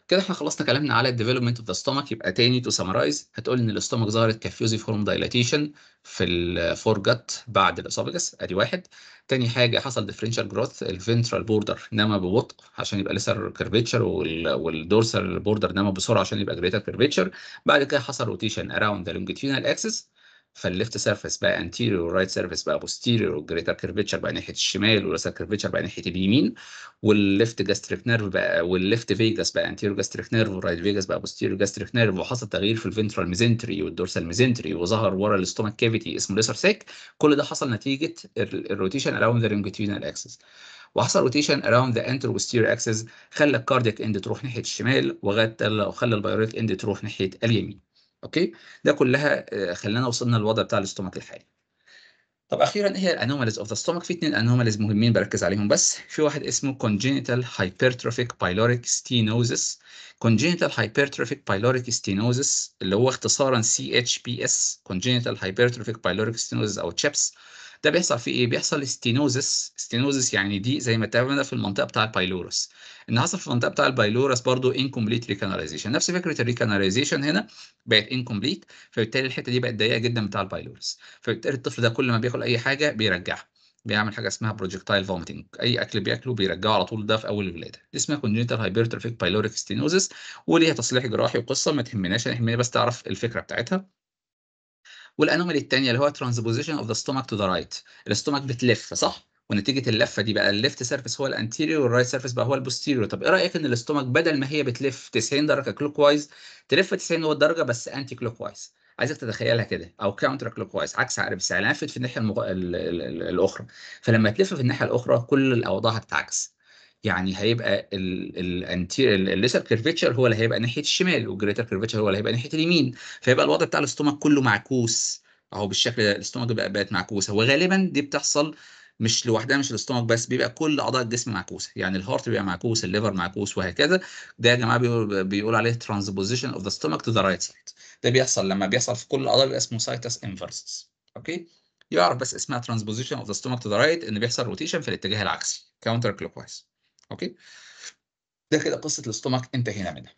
S1: كده احنا خلصنا كلامنا على الديفلوبمنت اوف ذا ستومك يبقى تاني تو سمرايز هتقول ان الاستومك ظهرت كفيوزي فورم دايلاتيشن في الفور جت بعد الاسوفجس ادي واحد تاني حاجه حصل ديفرنشال جروث الفنترال بوردر نما ببطء عشان يبقى لسر كيرفيتشر والدورسال بوردر نما بسرعه عشان يبقى جريتر كيرفيتشر بعد كده حصل روتيشن اراوند ذا لونجيتيونال اكسس فالليفت سيرفيس بقى انتيريور والرايت سيرفيس بقى بوستيريور والجريتر كيرفتشر بقى ناحيه الشمال والراسر كيرفتشر بقى ناحيه اليمين والليفت جاستريك نيرف بقى والليفت فيجاس بقى انتيريور جاستريك نيرف والرايت فيجاس بقى بوستيريور جاستريك نيرف وحصل تغيير في الفنترال ميزنتري والدورسال ميزنتري وظهر ورا الاستومك كافيتي اسمه ليسر سيك كل ده حصل نتيجه الروتيشن اراوند ذا لونجيتيودينال اكسس وحصل روتيشن اراوند ذا انتر وستير اكسس خلى الكاردياك اند تروح ناحيه الشمال وغدا وخلى البايوريك اند تروح ناحيه اليمين اوكي ده كلها خلانا وصلنا للوضع بتاع الاستومك الحالي طب اخيرا ايه الانوماليز اوف ذا ستومك في اتنين انوماليز مهمين بركز عليهم بس في واحد اسمه congenital hypertrophic pyloric stenosis congenital hypertrophic pyloric stenosis اللي هو اختصارا CHPS congenital hypertrophic pyloric stenosis او CHIPS ده بيحصل فيه ايه؟ بيحصل ستينوزس ستينوزس يعني دي زي ما اتفقنا في المنطقه بتاع البايلورس ان حصل في المنطقه بتاع البايلورس برضو انكمبليت ريكاناليزيشن نفس فكره الريكاناليزيشن هنا بقت انكمبليت فبالتالي الحته دي بقت ضيقه جدا بتاع البايلورس فبالتالي الطفل ده كل ما بياكل اي حاجه بيرجعها بيعمل حاجه اسمها بروجكتايل فوميتنج اي اكل بياكله بيرجعه على طول ده في اول الولاده دي اسمها كونجنتال هايبرتروفيك بايلوريك ستينوزس وليها تصليح جراحي وقصه ما تهمناش احنا بس تعرف الفكره بتاعتها والانومالي الثانيه اللي هو ترانسبوزيشن اوف ذا ستومك تو ذا رايت الاستومك بتلف صح ونتيجه اللفه دي بقى الليفت سيرفيس هو الانتيريور والرايت سيرفيس بقى هو البوستيريور طب ايه رايك ان الاستومك بدل ما هي بتلف 90 درجه كلوك وايز تلف 90 درجه بس انتي كلوك وايز عايزك تتخيلها كده او كاونتر كلوك وايز عكس عقرب الساعه لفت في الناحيه المغ... الاخرى فلما تلف في الناحيه الاخرى كل الاوضاع هتتعكس يعني هيبقى الليسر كيرفتشر هو اللي هيبقى ناحيه الشمال والجريتر كيرفتشر هو اللي هيبقى ناحيه اليمين فيبقى الوضع بتاع الاستومك كله معكوس اهو بالشكل ده الاستومك بقى بقت معكوسه وغالبا دي بتحصل مش لوحدها مش الاستومك بس بيبقى كل اعضاء الجسم معكوسه يعني الهارت بيبقى معكوس الليفر معكوس وهكذا ده يا جماعه بيقول عليه ترانسبوزيشن اوف ذا ستومك تو ذا رايت سايد ده بيحصل لما بيحصل في كل الاعضاء بيبقى اسمه سايتس انفرسس اوكي يعرف بس اسمها ترانسبوزيشن اوف ذا ستومك تو ذا رايت ان بيحصل روتيشن في الاتجاه العكسي كاونتر كلوك وايز اوكي ده كده قصه الاستومك انتهينا منها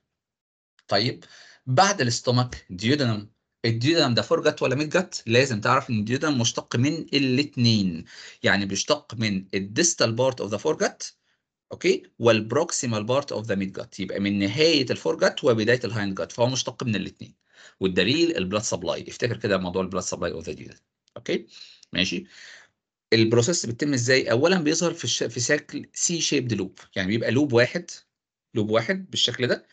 S1: طيب بعد الاستومك ديودنم الديودنم ده فور جت ولا ميد جت لازم تعرف ان الديودنم مشتق من الاثنين يعني بيشتق من الديستال بارت اوف ذا فور جت اوكي والبروكسيمال بارت اوف ذا ميد جت يبقى من نهايه الفور جت وبدايه الهايند جت فهو مشتق من الاثنين والدليل البلاد سبلاي افتكر كده موضوع البلاد سبلاي اوف ذا ديودنم اوكي ماشي البروسيس بتتم ازاي اولا بيظهر في الش... في شكل سي شيبد لوب يعني بيبقى لوب واحد لوب واحد بالشكل ده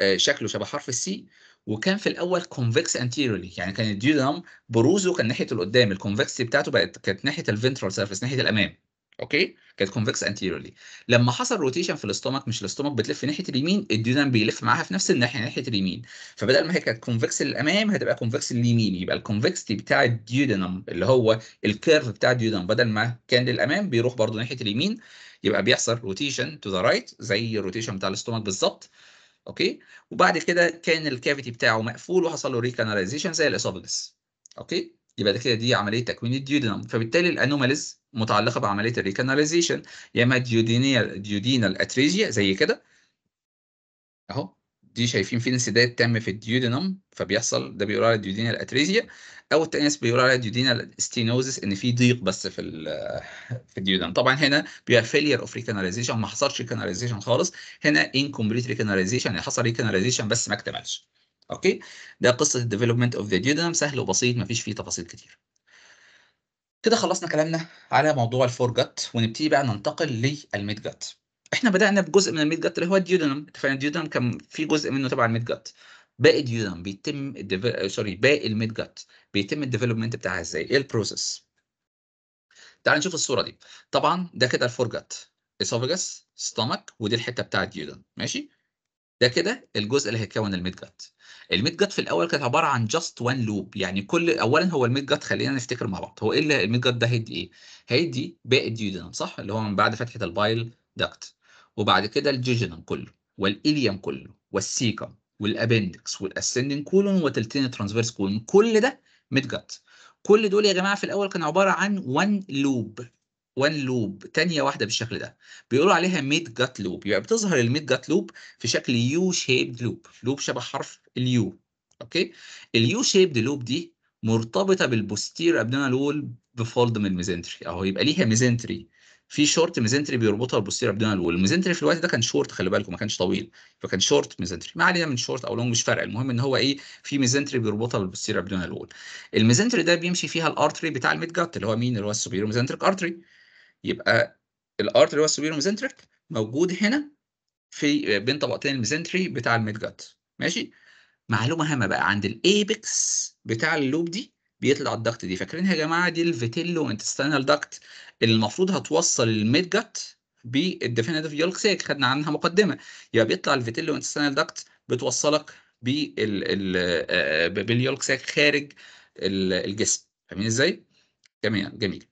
S1: آه، شكله شبه حرف السي وكان في الاول كونفكس انتيريورلي يعني كان الديودام بروزه كان ناحيه القدام الكونفكس بتاعته بقت كانت ناحيه الفنترال سيرفيس ناحيه الامام اوكي كانت كونفكس انتيريورلي لما حصل روتيشن في الاستومك مش الاستومك بتلف ناحيه اليمين الديودان بيلف معاها في نفس الناحيه ناحيه اليمين فبدل ما هي كانت كونفكس للامام هتبقى كونفكس لليمين يبقى الكونفكسيتي بتاع الديودنم اللي هو الكيرف بتاع الديودنم بدل ما كان للامام بيروح برضه ناحيه اليمين يبقى بيحصل روتيشن تو ذا رايت زي الروتيشن بتاع الاستومك بالظبط اوكي وبعد كده كان الكافيتي بتاعه مقفول وحصل له ريكاناليزيشن زي الاسوفجس اوكي يبقى ده كده دي عمليه تكوين الديودنم فبالتالي الانوماليز متعلقه بعمليه الريكاناليزيشن يا اما ديودينيال ديودينال اتريجيا زي كده اهو دي شايفين في انسداد تام في الديودينوم فبيحصل ده بيقول على الديودينال اتريزيا او التانيس بيقول على الديودينال ستينوزس ان في ضيق بس في في الديودينوم طبعا هنا بيبقى فيلير اوف ريكاناليزيشن ما حصلش ريكاناليزيشن خالص هنا انكمبليت ريكاناليزيشن يعني حصل ريكاناليزيشن بس ما اكتملش اوكي ده قصه الديفلوبمنت اوف ذا ديودينوم سهل وبسيط ما فيش فيه تفاصيل كتير كده خلصنا كلامنا على موضوع الفور جت ونبتدي بقى ننتقل للميد جت احنا بدانا بجزء من الميد جت اللي هو الديودنم اتفقنا الديودنم كان في جزء منه تبع الميد جت باقي الديودنم بيتم سوري باقي الميد جت بيتم الديفلوبمنت بتاعها ازاي ايه البروسيس تعال نشوف الصوره دي طبعا ده كده الفور جت اسوفجس ستمك ودي الحته بتاعه الديودنم ماشي ده كده الجزء اللي هيكون الميد جات. الميد جات في الاول كانت عباره عن جاست وان لوب يعني كل اولا هو الميد جات خلينا نفتكر مع بعض هو ايه اللي الميد جات ده هيدي ايه هيدي باقي الديودينم صح اللي هو من بعد فتحه البايل داكت وبعد كده الجيجينم كله والإليم كله والسيكم والابندكس والاسندنج كولون وتلتين ترانسفيرس كولون كل ده ميد جات. كل دول يا جماعه في الاول كانوا عباره عن وان لوب وان لوب تانية واحدة بالشكل ده بيقولوا عليها ميد جات لوب يبقى بتظهر الميد جات لوب في شكل يو شيبد لوب لوب شبه حرف اليو اوكي اليو شيبد لوب دي مرتبطة بالبوستير ابدونال وول بفولد من الميزنتري اهو يبقى ليها ميزنتري في شورت ميزنتري بيربطها بالبوستير ابدونال وول الميزنتري في الوقت ده كان شورت خلي بالكم ما كانش طويل فكان شورت ميزنتري ما علينا من شورت او لونج مش فارق المهم ان هو ايه في ميزنتري بيربطها بالبوستير ابدونال وول الميزنتري ده بيمشي فيها الارتري بتاع الميد جات اللي هو مين اللي هو السوبيرو ميزنتريك ارتري يبقى هو والسوبيريور ميزنتريك موجود هنا في بين طبقتين الميزنتري بتاع الميد جات ماشي معلومه هامه بقى عند الايبكس بتاع اللوب دي بيطلع الضغط دي فاكرينها يا جماعه دي الفيتيلو انتستينال داكت اللي المفروض هتوصل الميد جات بالديفينيتيف يولك ساك خدنا عنها مقدمه يبقى بيطلع الفيتيلو انتستينال داكت بتوصلك بال باليولك ساك خارج الجسم فاهمين ازاي؟ جميل جميل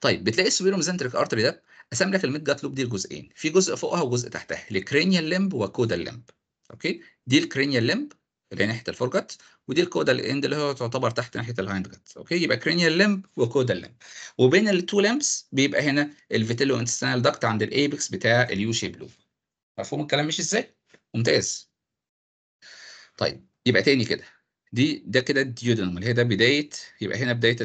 S1: طيب بتلاقي السوبيرو ارتري ده قسم لك الميد جات لوب دي لجزئين في جزء فوقها وجزء تحتها الكرينيال لمب وكودال لمب اوكي دي الكرينيال لمب اللي هي ناحيه الفورجت ودي الكودال اند اللي هو تعتبر تحت ناحيه الهايند جات اوكي يبقى كرينيال لمب وكودال لمب وبين التو لمبس بيبقى هنا الفيتيلو انتستينال داكت عند الايبكس بتاع اليو شيب لوب مفهوم الكلام مش ازاي ممتاز طيب يبقى تاني كده دي ده كده الديودنم اللي هي ده بدايه يبقى هنا بدايه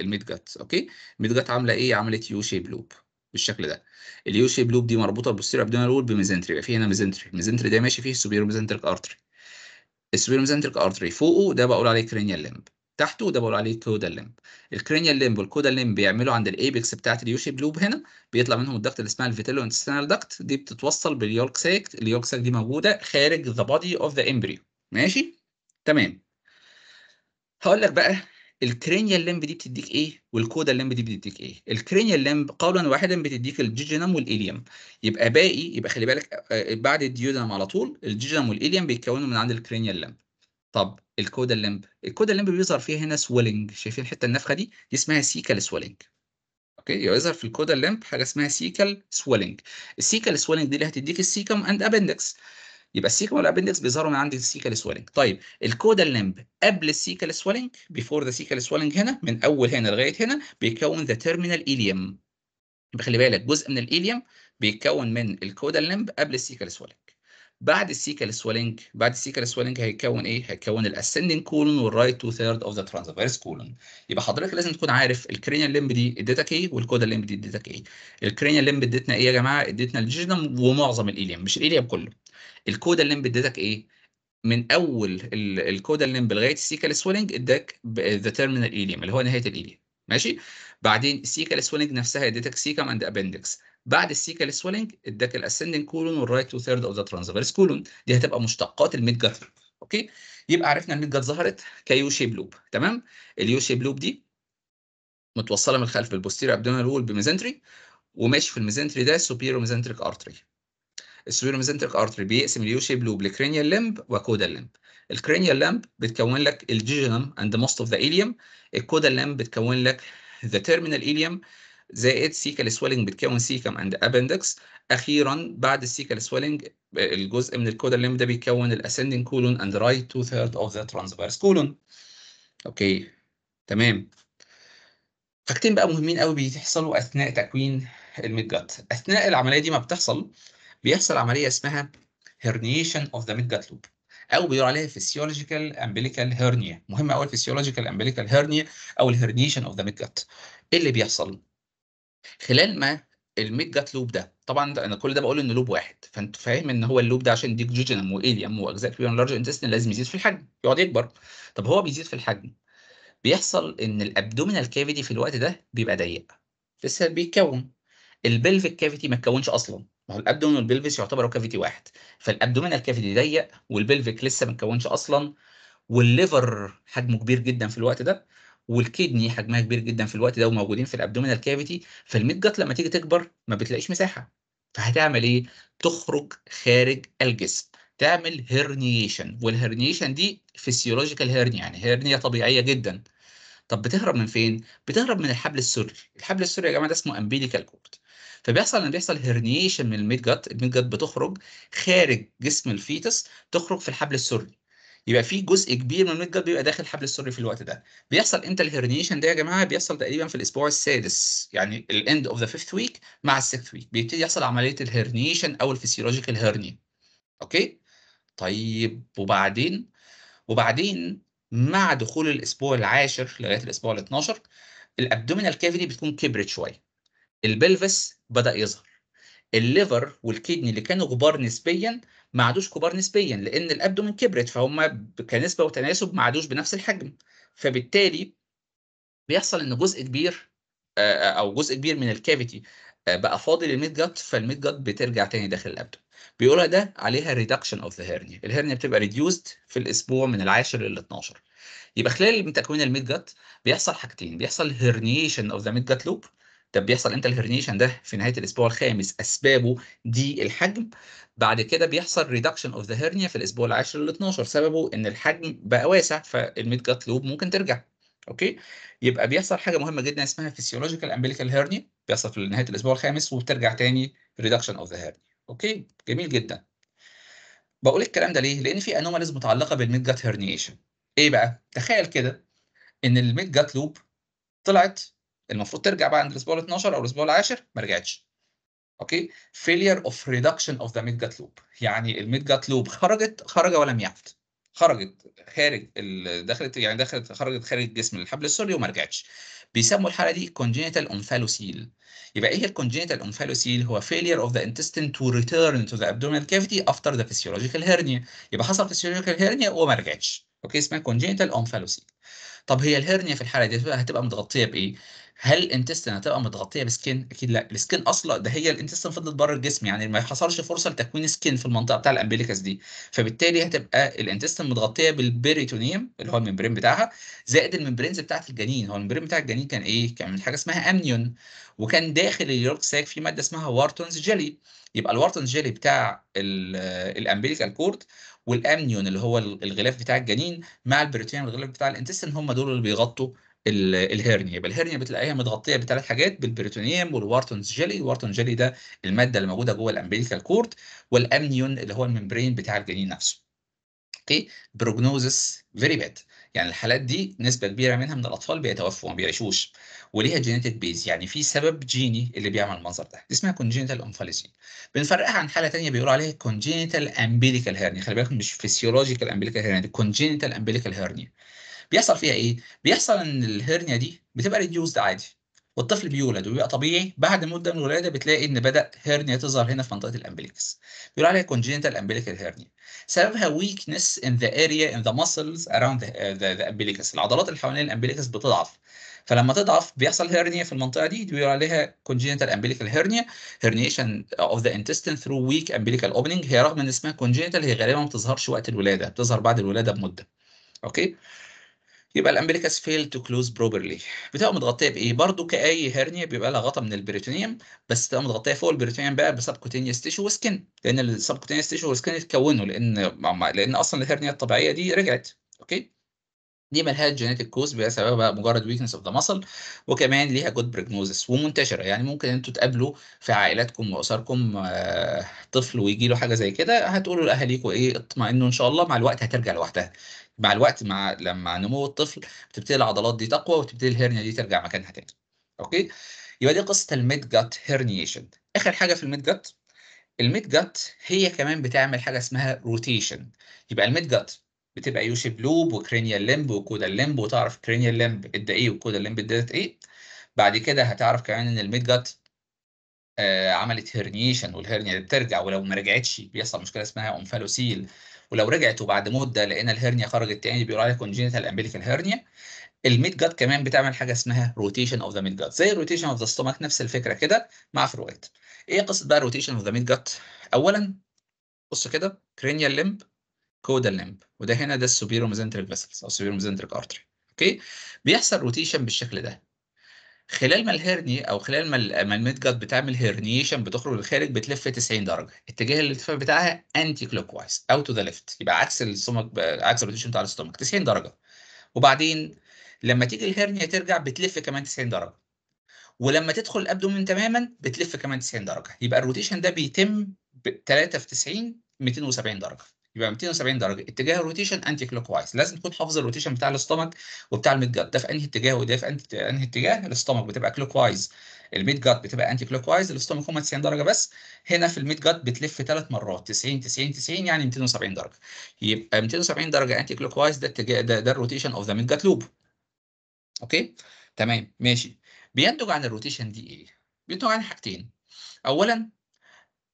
S1: الميد جات اوكي الميد جات عامله ايه عملت يو شيب لوب بالشكل ده اليو شيب لوب دي مربوطه بالبوستيريور ابدومينال وول بميزنتري يبقى في هنا ميزنتري الميزنتري ده ماشي فيه سوبيريور ميزنتريك ارتري السوبيريور ميزنتريك ارتري فوقه ده بقول عليه كرينيال لمب تحته ده بقول عليه كودال لمب الكرينيال لمب والكودال لمب بيعملوا عند الايبكس بتاعه اليو شيب لوب هنا بيطلع منهم الدكت اللي اسمها الفيتيلو انتستينال دكت دي بتتوصل باليوركسيك ساك ساك دي موجوده خارج ذا بودي اوف ذا امبريو ماشي تمام هقول لك بقى الكرينيال لمب دي بتديك ايه والكودا لمب دي بتديك ايه الكرينيال لمب قولا واحدا بتديك الجيجنم والاليوم يبقى باقي يبقى خلي بالك آه، آه، بعد الديودنم على طول الجيجنم والاليوم بيتكونوا من عند الكرينيال لمب طب الكودا لمب الكودا لمب بيظهر فيها هنا سويلنج شايفين الحته النفخه دي دي اسمها سيكال سويلنج اوكي يظهر في الكودا لمب حاجه اسمها سيكال سويلنج السيكال سويلنج دي اللي هتديك السيكم اند ابندكس يبقى السيكا والابندكس بيظهروا من عند السيكال سويلنج طيب الكودا لمب قبل السيكال سويلنج بيفور ذا سيكال سويلنج هنا من اول هنا لغايه هنا بيكون ذا تيرمينال ايليوم خلي بالك جزء من الايليوم بيتكون من الكودا لمب قبل السيكال سويلنج بعد السيكال سويلنج بعد السيكال سويلنج هيتكون ايه؟ هيتكون الاسندنج كولون والرايت تو ثيرد اوف ذا ترانسفيرس كولون يبقى حضرتك لازم تكون عارف الكرينيال لمب دي اديتك ايه والكودا لمب دي اديتك ايه؟ الكرينيال لمب اديتنا ايه يا جماعه؟ اديتنا الجيجنم ومعظم الايليم مش الايليوم كله الكودا الليمب اديتك ايه؟ من اول الكودا الليمب لغايه السيكال سويلنج اداك ذا تيرمينال ايليم اللي هو نهايه الايليم ماشي بعدين السيكال سويلنج نفسها اديتك سيكم اند ابندكس بعد السيكال سويلنج اداك الاسندنج كولون والرايت تو ثيرد اوف ذا ترانزفيرس كولون دي هتبقى مشتقات الميد جات اوكي يبقى عرفنا الميد جات ظهرت كيو شيب لوب تمام اليو شيب لوب دي متوصله من الخلف بالبوستيريو ابدونال وول بميزنتري وماشي في الميزنتري ده سوبيرو ميزنتريك ارتري السويروميزنتريك ارتري بيقسم اليو شيب لوب لكرينيال لمب وكودال لمب الكرينيال لمب بتكون لك الجيجنم اند موست اوف ذا ايليوم الكودال لمب بتكون لك ذا تيرمينال ايليوم زائد سيكال سويلنج بتكون سيكم اند ابندكس اخيرا بعد السيكال سويلنج الجزء من الكودال لمب ده بيكون الاسندنج كولون اند رايت تو ثيرد اوف ذا ترانسفيرس كولون اوكي تمام حاجتين بقى مهمين قوي بيحصلوا اثناء تكوين الميد جات اثناء العمليه دي ما بتحصل بيحصل عمليه اسمها herniation of the ميدجت لوب loop او بيقول عليها فيسيولوجيكال امبليكال هيرنيا مهمه قوي الفيسيولوجيكال امبليكال هيرنيا او الهيرنيشن اوف ذا ميدجت ايه اللي بيحصل خلال ما الميد جت لوب ده طبعا انا كل ده بقول انه لوب واحد فانت فاهم ان هو اللوب ده عشان جوجينم واليم واجزاء كبيره من لارج انتستين لازم يزيد في الحجم يقعد يكبر طب هو بيزيد في الحجم بيحصل ان الابدومينال كافيتي في الوقت ده بيبقى ضيق لسه بيتكون البلفيك كافيتي ما تكونش اصلا ما هو الابدومين والبلفس يعتبروا كافيتي واحد فالابدومينال كافيتي ضيق والبلفيك لسه ما اتكونش اصلا والليفر حجمه كبير جدا في الوقت ده والكدني حجمها كبير جدا في الوقت ده وموجودين في الابدومينال كافيتي فالميت جت لما تيجي تكبر ما بتلاقيش مساحه فهتعمل ايه؟ تخرج خارج الجسم تعمل هيرنيشن والهيرنيشن دي فيسيولوجيكال هيرني يعني هيرنيه طبيعيه جدا طب بتهرب من فين؟ بتهرب من الحبل السري الحبل السري يا جماعه ده اسمه امبيليكال كورد فبيحصل ان بيحصل هرنيشن من الميد جت الميد جت بتخرج خارج جسم الفيتس تخرج في الحبل السري يبقى في جزء كبير من الميد جت بيبقى داخل الحبل السري في الوقت ده بيحصل امتى الهرنيشن ده يا جماعه بيحصل تقريبا في الاسبوع السادس يعني الاند اوف ذا فيفث ويك مع السكس ويك بيبتدي يحصل عمليه الهرنيشن او الفسيولوجيكال هيرني اوكي طيب وبعدين وبعدين مع دخول الاسبوع العاشر لغايه الاسبوع ال 12 الابدومينال كافيتي بتكون كبرت شويه البلفس بدا يظهر الليفر والكدني اللي كانوا كبار نسبيا ما عادوش كبار نسبيا لان الابدومين كبرت فهم كنسبه وتناسب ما عادوش بنفس الحجم فبالتالي بيحصل ان جزء كبير آه، آه، او جزء كبير من الكافيتي آه، بقى فاضي للميد جات فالميد جات بترجع تاني داخل الابدوم بيقولها ده عليها ريدكشن اوف ذا هيرنيا الهيرنيا بتبقى ريديوست في الاسبوع من العاشر لل 12 يبقى خلال تكوين الميد جات بيحصل حاجتين بيحصل هيرنيشن اوف ذا ميد جات لوب ده بيحصل امتى الهرنيشن ده في نهايه الاسبوع الخامس اسبابه دي الحجم بعد كده بيحصل ريدكشن اوف ذا هرنيا في الاسبوع العاشر لل 12 سببه ان الحجم بقى واسع فالميد جات لوب ممكن ترجع اوكي يبقى بيحصل حاجه مهمه جدا اسمها فيسيولوجيكال امبليكال هرنيا بيحصل في نهايه الاسبوع الخامس وبترجع تاني ريدكشن اوف ذا هرنيا اوكي جميل جدا بقول الكلام ده ليه لان في انوماليز متعلقه بالميد جات هرنيشن ايه بقى تخيل كده ان الميد جات لوب طلعت المفروض ترجع بقى عند الاسبوع ال 12 او الاسبوع العاشر ما رجعتش اوكي فيلير اوف ريدكشن اوف ذا ميد جات لوب يعني الميد جات لوب خرجت خرج ولم يعد خرجت خارج دخلت يعني دخلت خرجت خارج الجسم الحبل السري وما رجعتش بيسموا الحاله دي congenital امفالوسيل يبقى ايه هي الكونجينيتال امفالوسيل هو فيلير اوف ذا intestine تو ريتيرن تو ذا abdominal كافيتي افتر ذا physiological hernia يبقى حصل physiological hernia وما رجعتش اوكي اسمها congenital امفالوسيل طب هي الهرنيا في الحاله دي هتبقى متغطيه بايه؟ هل الانتستين هتبقى متغطيه بسكن؟ اكيد لا، السكن اصلا ده هي الانتستين فضلت بره الجسم يعني ما حصلش فرصه لتكوين سكن في المنطقه بتاع الامبليكس دي، فبالتالي هتبقى الانتستين متغطيه بالبيريتونيم اللي هو الممبرين بتاعها زائد الممبرينز بتاعت الجنين، هو الممبرين بتاع الجنين كان ايه؟ كان من حاجه اسمها امنيون وكان داخل اليورك ساك في ماده اسمها وارتونز جيلي، يبقى الوارتونز جيلي بتاع الامبليكال كورد والامنيون اللي هو الغلاف بتاع الجنين مع البروتين الغلاف بتاع الانتستين هم دول اللي بيغطوا الهرنيا يبقى الهرنيا بتلاقيها متغطيه بثلاث حاجات بالبريتونيوم والوارتونز جيلي الوارتون جيلي ده الماده اللي موجوده جوه الامبيليكال كورد والامنيون اللي هو الممبرين بتاع الجنين نفسه اوكي بروجنوزس فيري باد يعني الحالات دي نسبه كبيره منها من الاطفال بيتوفوا ما بيعيشوش وليها جينيتك بيز يعني في سبب جيني اللي بيعمل المنظر ده اسمها كونجينيتال انفاليسي بنفرقها عن حاله ثانيه بيقولوا عليها كونجينيتال امبيليكال هيرني خلي بالك مش فيسيولوجيكال امبيليكال هيرني كونجينيتال امبيليكال هيرني بيحصل فيها ايه بيحصل ان الهرنيا دي بتبقى ريديوسد عادي والطفل بيولد وبيبقى طبيعي بعد مده من الولاده بتلاقي ان بدا هيرنيا تظهر هنا في منطقه الامبليكس بيقول عليها congenital امبليكال هيرنيا سببها weakness in the area in the muscles around the, uh, the, the umbilicus العضلات اللي حوالين الامبليكس بتضعف فلما تضعف بيحصل هيرنيا في المنطقه دي بيقول عليها congenital umbilical hernia herniation of the intestine through weak umbilical opening هي رغم ان اسمها congenital هي غالبا ما بتظهرش وقت الولاده بتظهر بعد الولاده بمده اوكي okay. يبقى الامبليكس فيل تو كلوز بروبرلي بتبقى متغطيه بايه برضو كاي هرنيا بيبقى لها غطا من البريتونيوم بس بتبقى متغطيه فوق البريتونيوم بقى بسبكوتينيوس تيشو وسكن لان السبكوتينيوس تيشو وسكن اتكونوا لان لان اصلا الهرنيا الطبيعيه دي رجعت اوكي دي مالها جينيتك كوز بيبقى سببها مجرد ويكنس اوف ذا ماسل وكمان ليها جود بريجنوزس ومنتشره يعني ممكن انتوا تقابلوا في عائلاتكم واسركم آه، طفل ويجي له حاجه زي كده هتقولوا لاهاليكم ايه اطمئنوا ان شاء الله مع الوقت هترجع لوحدها مع الوقت مع لما نمو الطفل بتبتدي العضلات دي تقوى وتبتدي الهرنيا دي ترجع مكانها تاني اوكي يبقى دي قصه الميد جت هرنيشن اخر حاجه في الميد جت الميد جت هي كمان بتعمل حاجه اسمها روتيشن يبقى الميد جت بتبقى يوشيب لوب وكرينيال لمب وكودا لمب وتعرف كرينيال لمب ادى ايه وكودا لمب ادى ايه بعد كده هتعرف كمان ان الميد جت آه عملت هرنيشن والهرنيا بترجع ولو ما رجعتش بيحصل مشكله اسمها اونفالوسيل ولو رجعت وبعد مده لقينا الهرنيا خرجت تاني بيقولوا عليها كونجينيتال امبليكال هرنيا الميد جاد كمان بتعمل حاجه اسمها روتيشن اوف ذا ميد جاد زي الروتيشن اوف ذا ستومك نفس الفكره كده مع فروقات ايه قصه بقى الروتيشن اوف ذا ميد جاد اولا بص كده كرينيال ليمب كودال ليمب وده هنا ده السوبيرو ميزنتريك فيسلز او السوبيرو ميزنتريك ارتري اوكي بيحصل روتيشن بالشكل ده خلال ما الهرني او خلال ما ما الميدجت بتعمل هرنيشن بتخرج للخارج بتلف 90 درجه اتجاه الالتفاف بتاعها انتي كلوك وايز او تو ذا ليفت يبقى عكس السمك عكس الروتيشن بتاع السمك 90 درجه وبعدين لما تيجي الهيرنيا ترجع بتلف كمان 90 درجه ولما تدخل الابدومين تماما بتلف كمان 90 درجه يبقى الروتيشن ده بيتم 3 في 90 270 درجه يبقى 270 درجه اتجاه الروتيشن انتي كلوك وايز لازم تكون حافظ الروتيشن بتاع الاستمك وبتاع الميد جاد ده في انهي اتجاه وده في انهي اتجاه الاستمك بتبقى كلوك وايز الميد جاد بتبقى انتي كلوك وايز الاستمك هما 90 درجه بس هنا في الميد جاد بتلف ثلاث مرات 90 90 90 يعني 270 درجه يبقى 270 درجه انتي كلوك وايز ده اتجاه ده, ده الروتيشن اوف ذا ميد جاد لوب اوكي تمام ماشي بينتج عن الروتيشن دي ايه؟ بينتج عن حاجتين اولا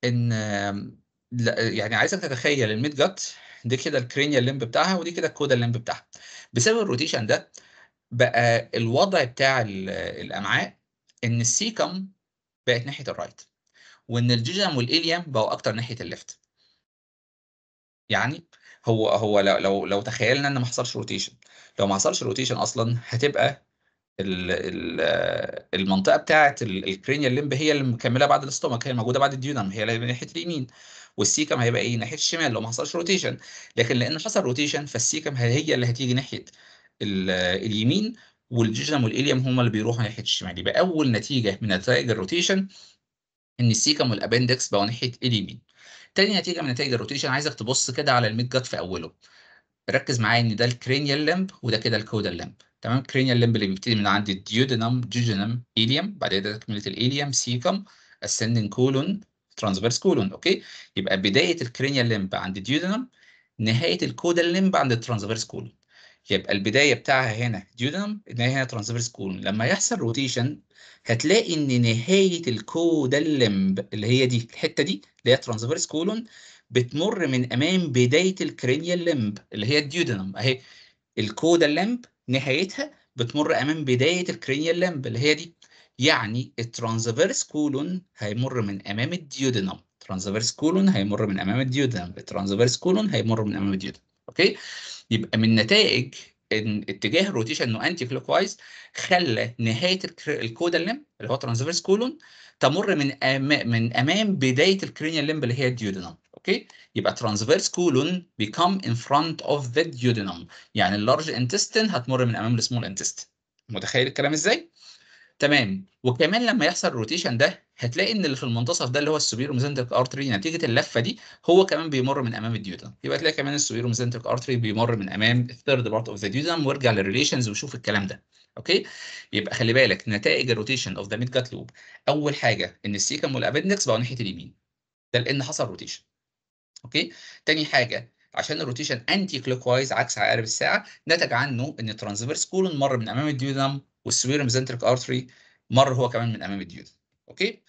S1: ان لا يعني عايزك تتخيل الميد جت دي كده الكرينيال لمب بتاعها ودي كده الكودا لمب بتاعها بسبب الروتيشن ده بقى الوضع بتاع الامعاء ان السيكم بقت ناحيه الرايت وان الجيجم والاليام بقوا اكتر ناحيه الليفت يعني هو هو لو لو, لو تخيلنا ان ما حصلش روتيشن لو ما حصلش روتيشن اصلا هتبقى المنطقه بتاعه الكرينيال لمب هي اللي مكمله بعد الاستومك هي موجوده بعد الديونم هي اللي ناحيه اليمين والسيكم هيبقى ايه ناحيه الشمال لو ما حصلش روتيشن لكن لان حصل روتيشن فالسيكم هي اللي هتيجي ناحيه اليمين والجيجنم والإليم هما اللي بيروحوا ناحيه الشمال يبقى اول نتيجه من نتائج الروتيشن ان السيكم والابندكس بقوا ناحيه اليمين تاني نتيجه من نتائج الروتيشن عايزك تبص كده على الميد جت في اوله ركز معايا ان ده الكرينيال لمب وده كده الكودال لمب تمام كرينيال لمب اللي بيبتدي من عند الديودينم جيجنم اليم بعد كده تكمله الاليم سيكم ascending colon ترانسفيرس كولون اوكي يبقى بدايه الكرينيال لمب عند ديودنم نهايه الكودال لمب عند الترانسفيرس كولون يبقى البدايه بتاعها هنا ديودنم النهايه هنا ترانسفيرس كولون لما يحصل روتيشن هتلاقي ان نهايه الكودال لمب اللي هي دي الحته دي اللي هي ترانسفيرس كولون بتمر من امام بدايه الكرينيال لمب اللي هي الديودنم اهي الكودال لمب نهايتها بتمر امام بدايه الكرينيال لمب اللي هي دي يعني الترانزفيرس كولون هيمر من امام الديودينم ترانزفيرس كولون هيمر من امام الديودينم الترانزفيرس كولون هيمر من امام الديودينم اوكي يبقى من نتائج ان اتجاه الروتيشن انه انتي كلوك وايز خلى نهايه الكودال لمب اللي هو ترانزفيرس كولون تمر من أمام من امام بدايه الكرينيال لمب اللي هي الديودينم اوكي يبقى ترانزفيرس كولون بيكم ان فرونت اوف ذا ديودينم يعني اللارج انتستين هتمر من امام السمول انتستين متخيل الكلام ازاي تمام وكمان لما يحصل الروتيشن ده هتلاقي ان اللي في المنتصف ده اللي هو السوبيرو ميزنتريك ارتري نتيجه اللفه دي هو كمان بيمر من امام الديودن يبقى تلاقي كمان السوبيرو ميزنتريك ارتري بيمر من امام الثيرد بارت اوف ذا ديودن وارجع للريليشنز وشوف الكلام ده اوكي يبقى خلي بالك نتائج الروتيشن اوف ذا ميد جات لوب اول حاجه ان السيكم والابندكس بقوا ناحيه اليمين ده لان حصل روتيشن اوكي تاني حاجه عشان الروتيشن انتي كلوك وايز عكس عقارب الساعه نتج عنه ان الترانزفيرس كولون مر من امام الديودنم والسوير سنتريك ارتري مر هو كمان من امام الديود اوكي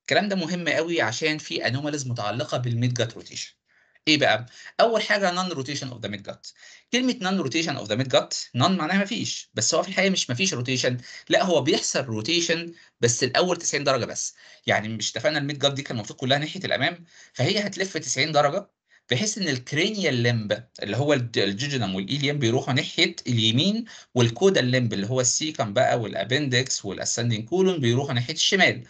S1: الكلام ده مهم قوي عشان في انوماليز متعلقه بالميد جات روتيشن ايه بقى اول حاجه نون روتيشن اوف ذا ميد جات كلمه نون روتيشن اوف ذا ميد جات نون معناها مفيش بس هو في الحقيقه مش مفيش روتيشن لا هو بيحصل روتيشن بس الاول 90 درجه بس يعني مش اتفقنا الميد جات دي كان المفروض كلها ناحيه الامام فهي هتلف 90 درجه بحيث ان الكرينيال لمب اللي هو الجيجنم والايليم بيروحوا ناحيه اليمين والكودا لمب اللي هو السيكم بقى والابندكس والاسندنج كولون بيروحوا ناحيه الشمال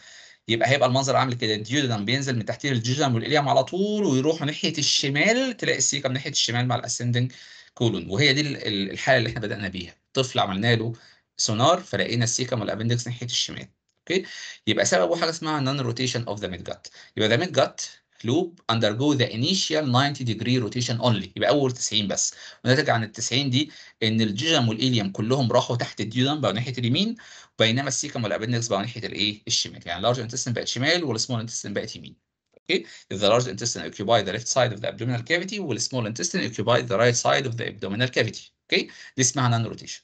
S1: يبقى هيبقى المنظر عامل كده الديودنم بينزل من تحتيه الجيجنم والايليم على طول ويروحوا ناحيه الشمال تلاقي السيكم ناحيه الشمال مع الاسندنج كولون وهي دي الحاله اللي احنا بدانا بيها طفل عملنا له سونار فلقينا السيكم والابندكس ناحيه الشمال اوكي يبقى سببه حاجه اسمها نون روتيشن اوف ذا ميد جت يبقى ذا ميد جت loop undergo the initial 90 degree rotation only يبقى اول 90 بس ونتج عن ال 90 دي ان الجيجم والاليوم كلهم راحوا تحت الديودن بقوا ناحيه اليمين بينما السيكم والابندكس بقوا ناحيه الايه الشمال يعني اللارج انتستن بقت شمال والسمول انتستن بقت يمين اوكي okay. the large intestine occupy the left side of the abdominal cavity وال small intestine occupy the right side of the abdominal cavity اوكي دي اسمها non روتيشن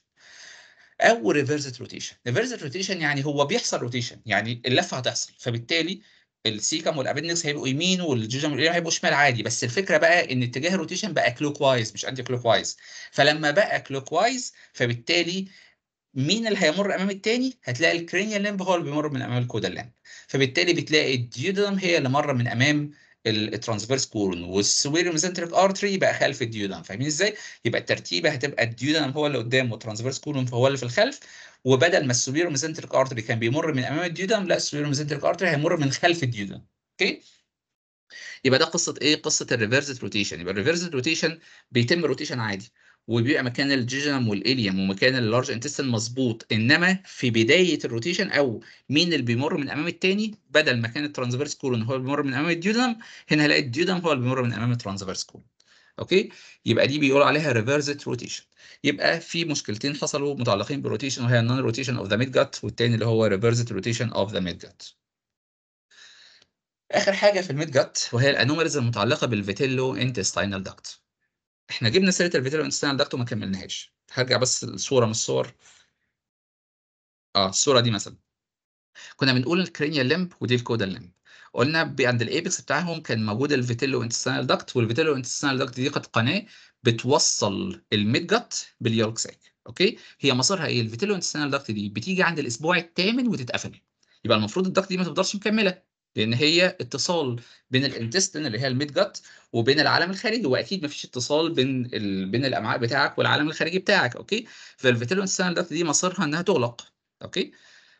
S1: او reverse روتيشن reverse روتيشن يعني هو بيحصل روتيشن يعني اللفه هتحصل فبالتالي السيكم والابندكس هيبقوا يمين والجيجم هيبقوا شمال عادي بس الفكره بقى ان اتجاه الروتيشن بقى كلوك وايز مش انتي كلوك وايز فلما بقى كلوك وايز فبالتالي مين اللي هيمر امام التاني هتلاقي الكرينيال لامب هو اللي بيمر من امام الكودا لامب فبالتالي بتلاقي الديودم هي اللي مره من امام الترانسفيرس كورن والسويرم سنتريك ارتري بقى خلف الديودم فاهمين ازاي؟ يبقى الترتيبه هتبقى الديودم هو اللي قدام والترانسفيرس كورن هو اللي في الخلف وبدل ما السوبيرو ميزنتريك ارتري كان بيمر من امام الديودم لا السوبيرو ميزنتريك ارتري هيمر من خلف الديودم اوكي يبقى ده قصه ايه قصه الريفرس روتيشن يبقى الريفرس روتيشن بيتم روتيشن عادي وبيبقى مكان الجيجنم والاليم ومكان اللارج انتستين مظبوط انما في بدايه الروتيشن او مين اللي بيمر من امام التاني بدل ما كان الترانسفيرس كولون هو اللي بيمر من امام الديودم هنا هلاقي الديودم هو اللي بيمر من امام الترانسفيرس كولون اوكي يبقى دي بيقول عليها ريفرزت روتيشن يبقى في مشكلتين حصلوا متعلقين بالروتيشن وهي النون روتيشن اوف ذا ميد جت والتاني اللي هو ريفرزت روتيشن اوف ذا ميد جت اخر حاجه في الميد جت وهي الانوماليز المتعلقه بالفيتيلو انتستينال داكت احنا جبنا سيره الفيتيلو انتستينال داكت وما كملناهاش هرجع بس الصوره من الصور اه الصوره دي مثلا كنا بنقول الكرينيال لمب ودي الكودال لمب قلنا عند الايبكس بتاعهم كان موجود الفيتيلو انتستينال داكت والفيتيلو انتستينال داكت دي قد قناه بتوصل الميد جت باليورك ساك اوكي هي مسارها ايه الفيتيلو انتستينال داكت دي بتيجي عند الاسبوع الثامن وتتقفل يبقى المفروض الداكت دي ما تفضلش مكمله لان هي اتصال بين الانتستين اللي هي الميد جت وبين العالم الخارجي واكيد ما فيش اتصال بين ال... بين الامعاء بتاعك والعالم الخارجي بتاعك اوكي فالفيتيلو انتستينال داكت دي مسارها انها تغلق اوكي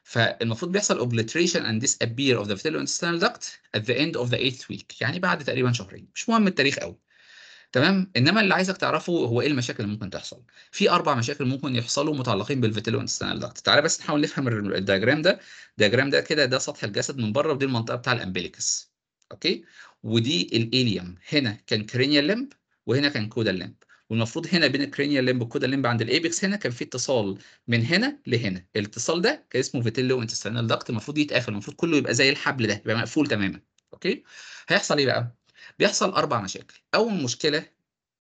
S1: فالمفروض بيحصل obliteration and disappear of the intestinal duct at the end of the eighth week يعني بعد تقريبا شهرين مش مهم التاريخ قوي تمام انما اللي عايزك تعرفه هو ايه المشاكل اللي ممكن تحصل في اربع مشاكل ممكن يحصلوا متعلقين بالفيتيلو انستنال داكت تعالى بس نحاول نفهم الدياجرام ده الدياجرام ده كده ده سطح الجسد من بره ودي المنطقه بتاع الامبليكس اوكي ودي الاليوم هنا كان كرينيال لمب وهنا كان كودال لمب والمفروض هنا بين الكرينيا لمب والكودا لمب عند الايبكس هنا كان في اتصال من هنا لهنا الاتصال ده كان اسمه فيتيلو انتستينال داكت المفروض يتقفل المفروض كله يبقى زي الحبل ده يبقى مقفول تماما اوكي هيحصل ايه بقى بيحصل اربع مشاكل اول مشكله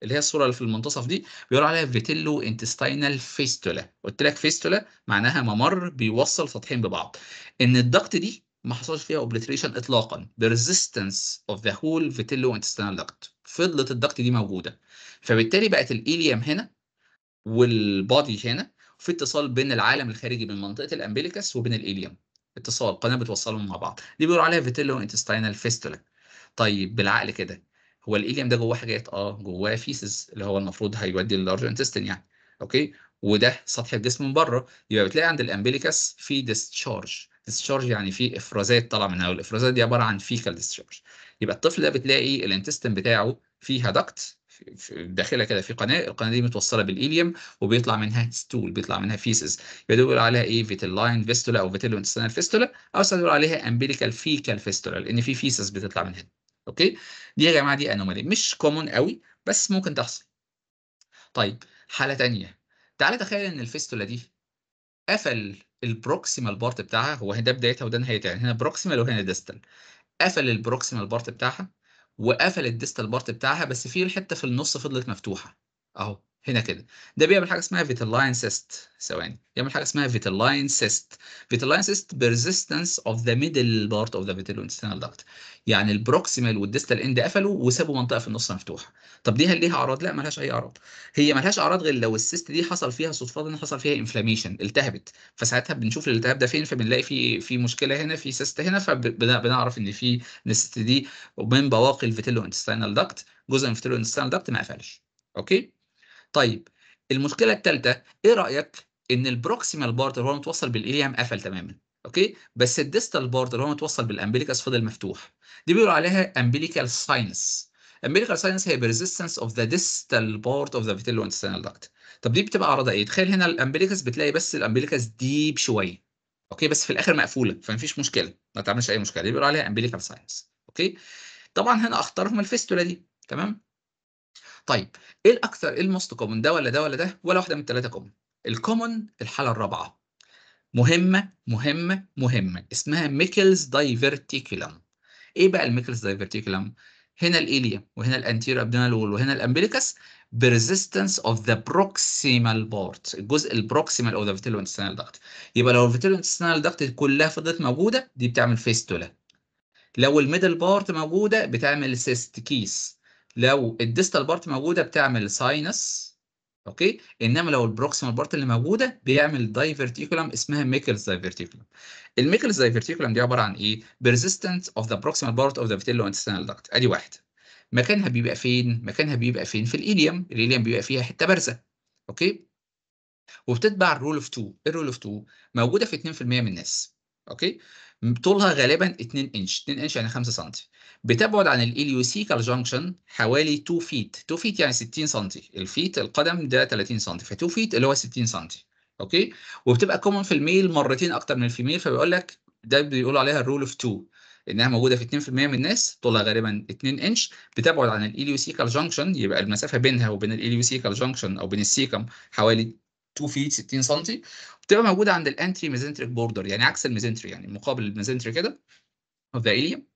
S1: اللي هي الصوره اللي في المنتصف دي بيقولوا عليها فيتيلو انتستينال فيستولا قلت لك فيستولا معناها ممر بيوصل سطحين ببعض ان الضغط دي ما حصلش فيها اوبليتريشن اطلاقا the resistance of the whole vitello intestinal فضلت الدكت دي موجوده فبالتالي بقت الاليم هنا والبادي هنا في اتصال بين العالم الخارجي من منطقه الامبليكس وبين الاليم اتصال قناه بتوصلهم مع بعض دي بيقولوا عليها فيتيلو انتستينال فيستولا طيب بالعقل كده هو الاليم ده جواه حاجات اه جواه فيسز اللي هو المفروض هيودي للارج انتستين يعني اوكي وده سطح الجسم من بره يبقى بتلاقي عند الامبليكس في ديسشارج ديسشارج يعني في افرازات طالعه منها والافرازات دي عباره عن فيكال ديسشارج يبقى الطفل ده بتلاقي الانتستين بتاعه فيها دكت داخله كده في قناه القناه دي متوصله بالإيليوم وبيطلع منها ستول بيطلع منها فيسز بيقولوا عليها ايه فيتلاين فيستولا او فيتلو انتستينال فيستولا او بيقولوا عليها امبيريكال فيكال فيستولا لان في فيسز بتطلع من هنا اوكي دي يا جماعه دي انومالي مش كومون قوي بس ممكن تحصل طيب حاله ثانيه تعالى تخيل ان الفيستولا دي قفل البروكسيمال بارت بتاعها هو ده بدايتها وده نهايتها يعني هنا بروكسيمال وهنا ديستال قفل البروكسيمال بارت بتاعها وقفل الديستال بارت بتاعها بس في الحته في النص فضلت مفتوحه اهو هنا كده ده بيعمل حاجه اسمها فيتالاين سيست ثواني بيعمل حاجه اسمها فيتالاين سيست فيتالاين سيست بيرزيستنس اوف ذا ميدل بارت اوف ذا فيتال انتستينال داكت يعني البروكسيمال والديستال اند قفلوا وسابوا منطقه في النص مفتوحه طب دي هل ليها اعراض لا مالهاش اي اعراض هي مالهاش اعراض غير لو السيست دي حصل فيها صدفه حصل فيها انفلاميشن التهبت فساعتها بنشوف الالتهاب ده فين فبنلاقي في في مشكله هنا في سيست هنا فبنعرف ان في السيست دي من بواقي الفيتال انتستينال داكت جزء من الفيتال انتستينال داكت ما قفلش اوكي طيب المشكله الثالثه ايه رايك ان البروكسيمال بارت اللي هو متوصل بالاليام قفل تماما اوكي بس الديستال بارت اللي هو متوصل بالامبليكاس فضل مفتوح دي بيقولوا عليها امبليكال ساينس امبليكال ساينس هي بريزيستنس اوف ذا ديستال بارت اوف ذا فيتيلو انتستينال داكت طب دي بتبقى عرضها ايه تخيل هنا الامبليكاس بتلاقي بس الامبليكاس ديب شويه اوكي بس في الاخر مقفوله فمفيش مشكله ما تعملش اي مشكله دي بيقولوا عليها امبليكال ساينس اوكي طبعا هنا اختارهم الفيستولا دي تمام طيب ايه الاكثر ايه الموست كومن ده ولا ده ولا ده ولا واحده من الثلاثه كومن الكومن الحاله الرابعه مهمه مهمه مهمه اسمها ميكلز دايفرتيكولم ايه بقى الميكلز دايفرتيكولم هنا الاليا وهنا الانتير ابدونال وول وهنا الامبليكس بريزيستنس اوف ذا بروكسيمال بارت الجزء البروكسيمال او ذا فيتيلو انتستينال داكت يبقى لو الفيتيلو انتستينال داكت كلها فضلت موجوده دي بتعمل فيستولا لو الميدل بارت موجوده بتعمل سيست كيس لو الديستال بارت موجوده بتعمل ساينس اوكي انما لو البروكسيمال بارت اللي موجوده بيعمل دايفرتيكولم اسمها ميكلز دايفرتيكولم الميكلز دايفرتيكولم دي عباره عن ايه بيرزيستنت اوف ذا بروكسيمال بارت اوف ذا فيتيلو انتستينال داكت ادي واحد مكانها بيبقى فين مكانها بيبقى فين في الايليوم الايليوم بيبقى فيها حته بارزه اوكي وبتتبع الرول اوف 2 الرول اوف 2 موجوده في 2% من الناس اوكي طولها غالبا 2 انش 2 انش يعني 5 سم بتبعد عن الاليوسيكال جانكشن حوالي 2 فيت 2 فيت يعني 60 سم الفيت القدم ده 30 سم ف 2 فيت اللي هو 60 سم اوكي وبتبقى كومن في الميل مرتين اكتر من الفيميل فبيقول لك ده بيقولوا عليها الرول اوف 2 انها موجوده في 2% من الناس طولها غالبا 2 انش بتبعد عن الاليوسيكال جانكشن يبقى المسافه بينها وبين الاليوسيكال جانكشن او بين السيكم حوالي 2 فيت 60 سم بتبقى موجوده عند الانتري ميزنتريك بوردر يعني عكس الميزنتري يعني مقابل الميزنتري كده اوف ذا اليوم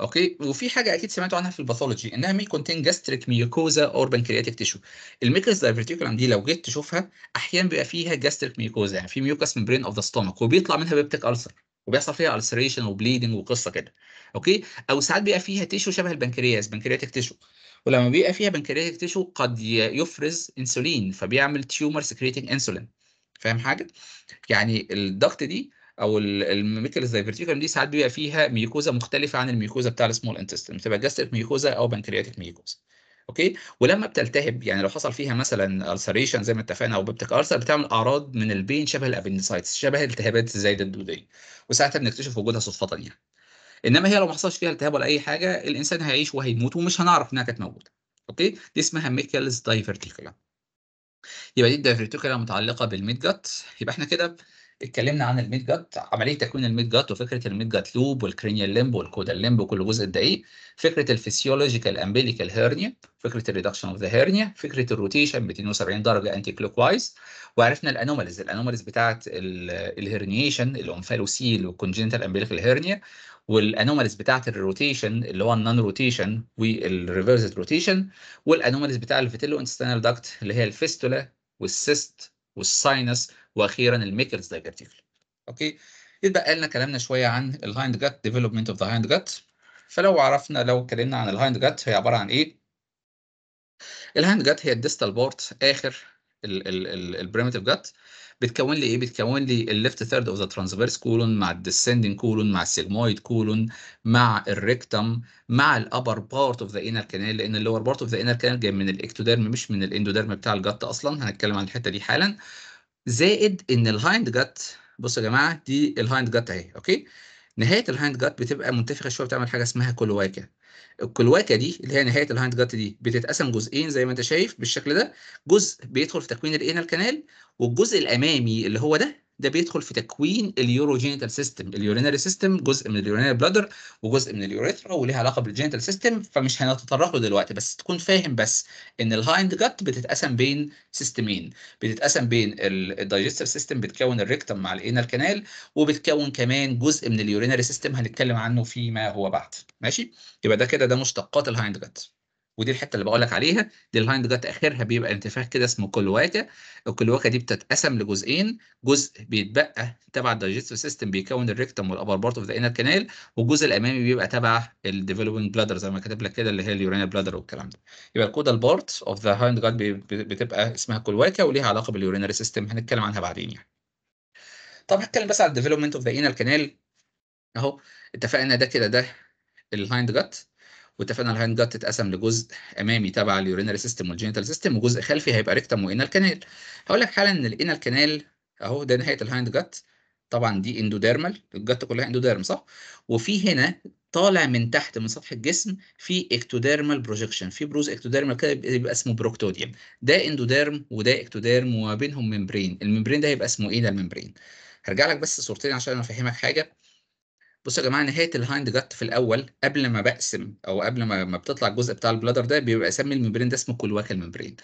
S1: اوكي وفي حاجه اكيد سمعتوا عنها في الباثولوجي انها مي كونتين جاستريك ميوكوزا اور بنكرياتيك تيشو الميكس دايفرتيكولم دي لو جيت تشوفها احيانا بيبقى فيها جاستريك ميوكوزا يعني في ميوكس ممبرين اوف ذا ستومك وبيطلع منها بيبتيك ألسر وبيحصل فيها ألسريشن وبليدنج وقصه كده اوكي او ساعات بيبقى فيها تيشو شبه البنكرياس بنكرياتيك تيشو ولما بيبقى فيها بنكرياتيك تيشو قد يفرز انسولين فبيعمل تيومر سكريتنج انسولين فاهم حاجه يعني الضغط دي او الميكلز دايفرتيكوم دي ساعات بيبقى فيها ميوكوزا مختلفه عن الميوكوزا بتاع السمول انتستين بتبقى جاستريك ميوكوزا او بنكرياتيك ميوكوزا اوكي ولما بتلتهب يعني لو حصل فيها مثلا السريشن زي ما اتفقنا او بيبتيك ارسر بتعمل اعراض من البين شبه الابندسايتس شبه التهابات الزايده الدوديه وساعتها بنكتشف وجودها صدفه يعني انما هي لو ما حصلش فيها التهاب ولا اي حاجه الانسان هيعيش وهيموت ومش هنعرف انها كانت موجوده اوكي دي اسمها ميكلز دايفرتيكولا يبقى دي الدايفرتيكولا متعلقه بالميد جت يبقى احنا كده اتكلمنا عن الميد جت عمليه تكوين الميد جت وفكره الميد جت لوب والكرينيال لمب والكودال لمب وكل جزء قد ايه فكره الفسيولوجيكال امبيليكال هيرنيا فكره الريدكشن اوف ذا هيرنيا فكره الروتيشن 270 درجه انتي كلوك وايز وعرفنا الانوماليز الانوماليز بتاعه الهرنيشن الانفالوسيل والكونجنتال امبيليكال هيرنيا والانوماليز بتاعه الروتيشن اللي هو النون روتيشن والريفرس روتيشن والانوماليز بتاع الفيتيلو انستينال داكت اللي هي الفيستولا والسيست والساينس واخيرا الميكرز دايفرتيكل اوكي يبقى لنا كلامنا شويه عن الهايند جات ديفلوبمنت اوف ذا هايند جات فلو عرفنا لو اتكلمنا عن الهايند جات هي عباره عن ايه الهايند جات هي الديستال بورت اخر البريمتيف جت بتكون لي ايه بتكون لي الليفت ثيرد اوف ذا ترانسفيرس كولون مع الديسندنج كولون مع السيجمويد كولون مع الريكتم مع الابر بارت اوف ذا انر كانال لان اللور بارت اوف ذا انر كانال جاي من الاكتوديرم مش من الاندوديرم بتاع الجت اصلا هنتكلم عن الحته دي حالا زائد ان الهايند جت بصوا يا جماعه دي الهايند جت اهي اوكي نهايه الهايند جت بتبقى منتفخه شويه بتعمل حاجه اسمها كلواكه الكلواكه دي اللي هي نهايه الهايند جات دي بتتقسم جزئين زي ما انت شايف بالشكل ده جزء بيدخل في تكوين الانال كانال والجزء الامامي اللي هو ده ده بيدخل في تكوين اليوروجينيتال سيستم اليورينري سيستم جزء من اليورينري بلادر وجزء من اليوريثرا وليها علاقه بالجينيتال سيستم فمش هنتطرق له دلوقتي بس تكون فاهم بس ان الهايند جت بتتقسم بين سيستمين بتتقسم بين الدايجستيف سيستم بتكون الريكتم مع الانال كانال وبتكون كمان جزء من اليورينري سيستم هنتكلم عنه فيما هو بعد ماشي يبقى ده كده ده مشتقات الهايند جت ودي الحته اللي بقول لك عليها دي الهايند جات اخرها بيبقى انتفاخ كده اسمه كلواكا الكلواكا دي بتتقسم لجزئين جزء بيتبقى تبع الدايجستيف سيستم بيكون الريكتم والابر بارت اوف ذا انر كانال والجزء الامامي بيبقى تبع الديفلوبينج بلادر زي ما كاتب لك كده اللي هي اليورينال بلادر والكلام ده يبقى الكودال بارت اوف ذا هايند جات بتبقى اسمها كلواكا وليها علاقه باليورينال سيستم هنتكلم عنها بعدين يعني طب هتكلم بس على الديفلوبمنت اوف ذا انر كانال اهو اتفقنا ده كده ده الهايند جات واتفقنا الهايند تتقسم لجزء امامي تبع اليورينري سيستم والجينيتال سيستم وجزء خلفي هيبقى ريكتم وانال كانال هقول لك حالا ان الانال كانال اهو ده نهايه الهايند جت طبعا دي اندوديرمال الجت كلها اندوديرم صح وفي هنا طالع من تحت من سطح الجسم في اكتوديرمال بروجيكشن في بروز اكتوديرمال كده بيبقى اسمه بروكتوديوم ده اندوديرم وده اكتوديرم وما بينهم ممبرين الممبرين ده هيبقى اسمه ايه ده الممبرين هرجع لك بس صورتين عشان افهمك حاجه بصوا يا جماعه نهايه الهايند جت في الاول قبل ما بقسم او قبل ما ما بتطلع الجزء بتاع البلادر ده بيبقى سمي الممبرين ده اسمه كلواك ممبرين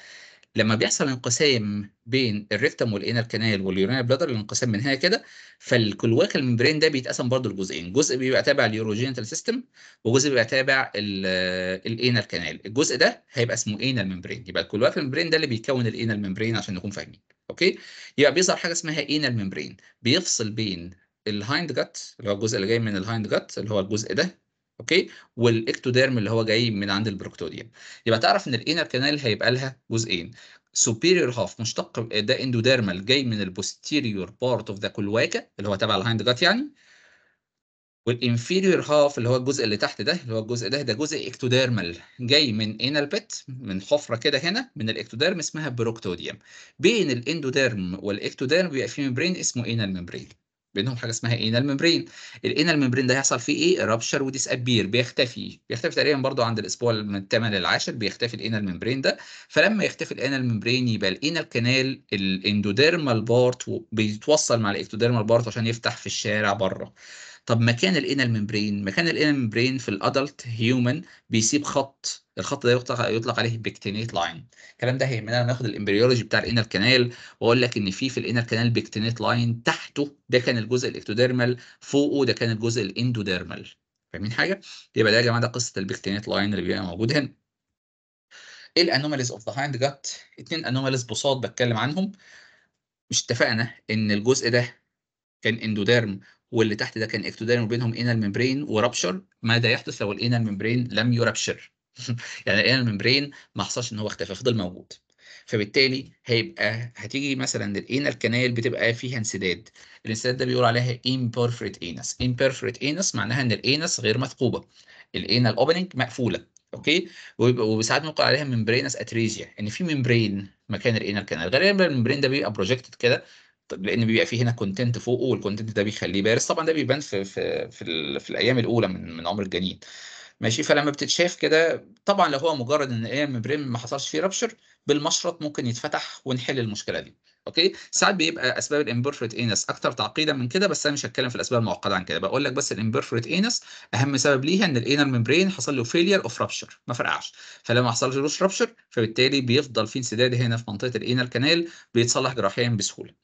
S1: لما بيحصل انقسام بين الريكتم والانر كانال واليورينال بلادر الانقسام من هنا كده فالكلواك ممبرين ده بيتقسم برضه لجزئين جزء بيبقى تابع اليوروجينتال سيستم وجزء بيبقى تابع الانر كانال الجزء ده هيبقى اسمه انال ممبرين يبقى الكلواك ممبرين ده اللي بيكون الانال ممبرين عشان نكون فاهمين اوكي يبقى بيظهر حاجه اسمها انال ممبرين بيفصل بين الهايند جات اللي هو الجزء اللي جاي من الهايند جات اللي هو الجزء ده اوكي والاكتوديرم اللي هو جاي من عند البروكتوديوم يبقى تعرف ان الانر كانال هيبقى لها جزئين superior half مشتق آه، ده اندوديرمال جاي من البوستيريور بارت اوف ذا كلواكا اللي هو تبع الهايند جات يعني والانفيريور هاف اللي هو الجزء اللي تحت ده اللي هو الجزء ده ده جزء اكتوديرمال جاي من انال بيت من حفره كده هنا من الاكتوديرم اسمها بروكتوديوم بين الاندوديرم والاكتوديرم بيبقى في ميمبرين اسمه انال ميمبرين بينهم حاجه اسمها انال ممبرين الانال ممبرين ده يحصل فيه ايه رابشر وديس ابير بيختفي بيختفي تقريبا برضو عند الاسبوع من الثامن للعاشر بيختفي الانال ممبرين ده فلما يختفي الانال ممبرين يبقى الانال كانال الاندوديرمال بارت بيتوصل مع الاكتوديرمال بارت عشان يفتح في الشارع بره طب مكان الانال ممبرين مكان الانال ممبرين في الادلت هيومن بيسيب خط الخط ده يطلق يطلق عليه بيكتينيت لاين الكلام ده هيهمنا لما ناخد الامبريولوجي بتاع الانال كانال واقول لك ان في في الانال كانال بيكتينيت لاين تحته ده كان الجزء الاكتوديرمال فوقه ده كان الجزء الاندوديرمال فاهمين حاجه يبقى ده يا جماعه ده قصه البيكتينيت لاين اللي بيبقى موجود هنا ايه الانوماليز اوف ذا هايند جت اتنين انوماليز بساط بتكلم عنهم مش اتفقنا ان الجزء ده كان اندوديرم واللي تحت ده كان اكتوديرم وبينهم انال ممبرين ورابشر ماذا يحدث لو الانال ممبرين لم يرابشر يعني الانال ممبرين ما حصلش ان هو اختفى فضل موجود فبالتالي هيبقى هتيجي مثلا الانال كنال بتبقى فيها انسداد الانسداد ده بيقول عليها امبرفريت انس امبرفريت انس معناها ان الانس غير مثقوبه الانال اوبننج مقفوله اوكي وساعات بنقول عليها ممبرينس اتريزيا ان في ممبرين مكان الانال كانال غالبا الممبرين ده بيبقى بروجكتد كده طب لان بيبقى فيه هنا كونتنت فوقه والكونتنت ده بيخليه بارز طبعا ده بيبان في في في, في الايام الاولى من من عمر الجنين ماشي فلما بتتشاف كده طبعا لو هو مجرد ان ايه بريم ما حصلش فيه رابشر بالمشرط ممكن يتفتح ونحل المشكله دي اوكي ساعات بيبقى اسباب الامبرفريت انس اكتر تعقيدا من كده بس انا مش هتكلم في الاسباب المعقده عن كده بقول لك بس الامبرفريت انس اهم سبب ليها ان الانر ممبرين حصل له فيلير اوف رابشر ما فرقعش فلما ما حصلش رابشر فبالتالي بيفضل في انسداد هنا في منطقه الانر كانال بيتصلح جراحيا بسهوله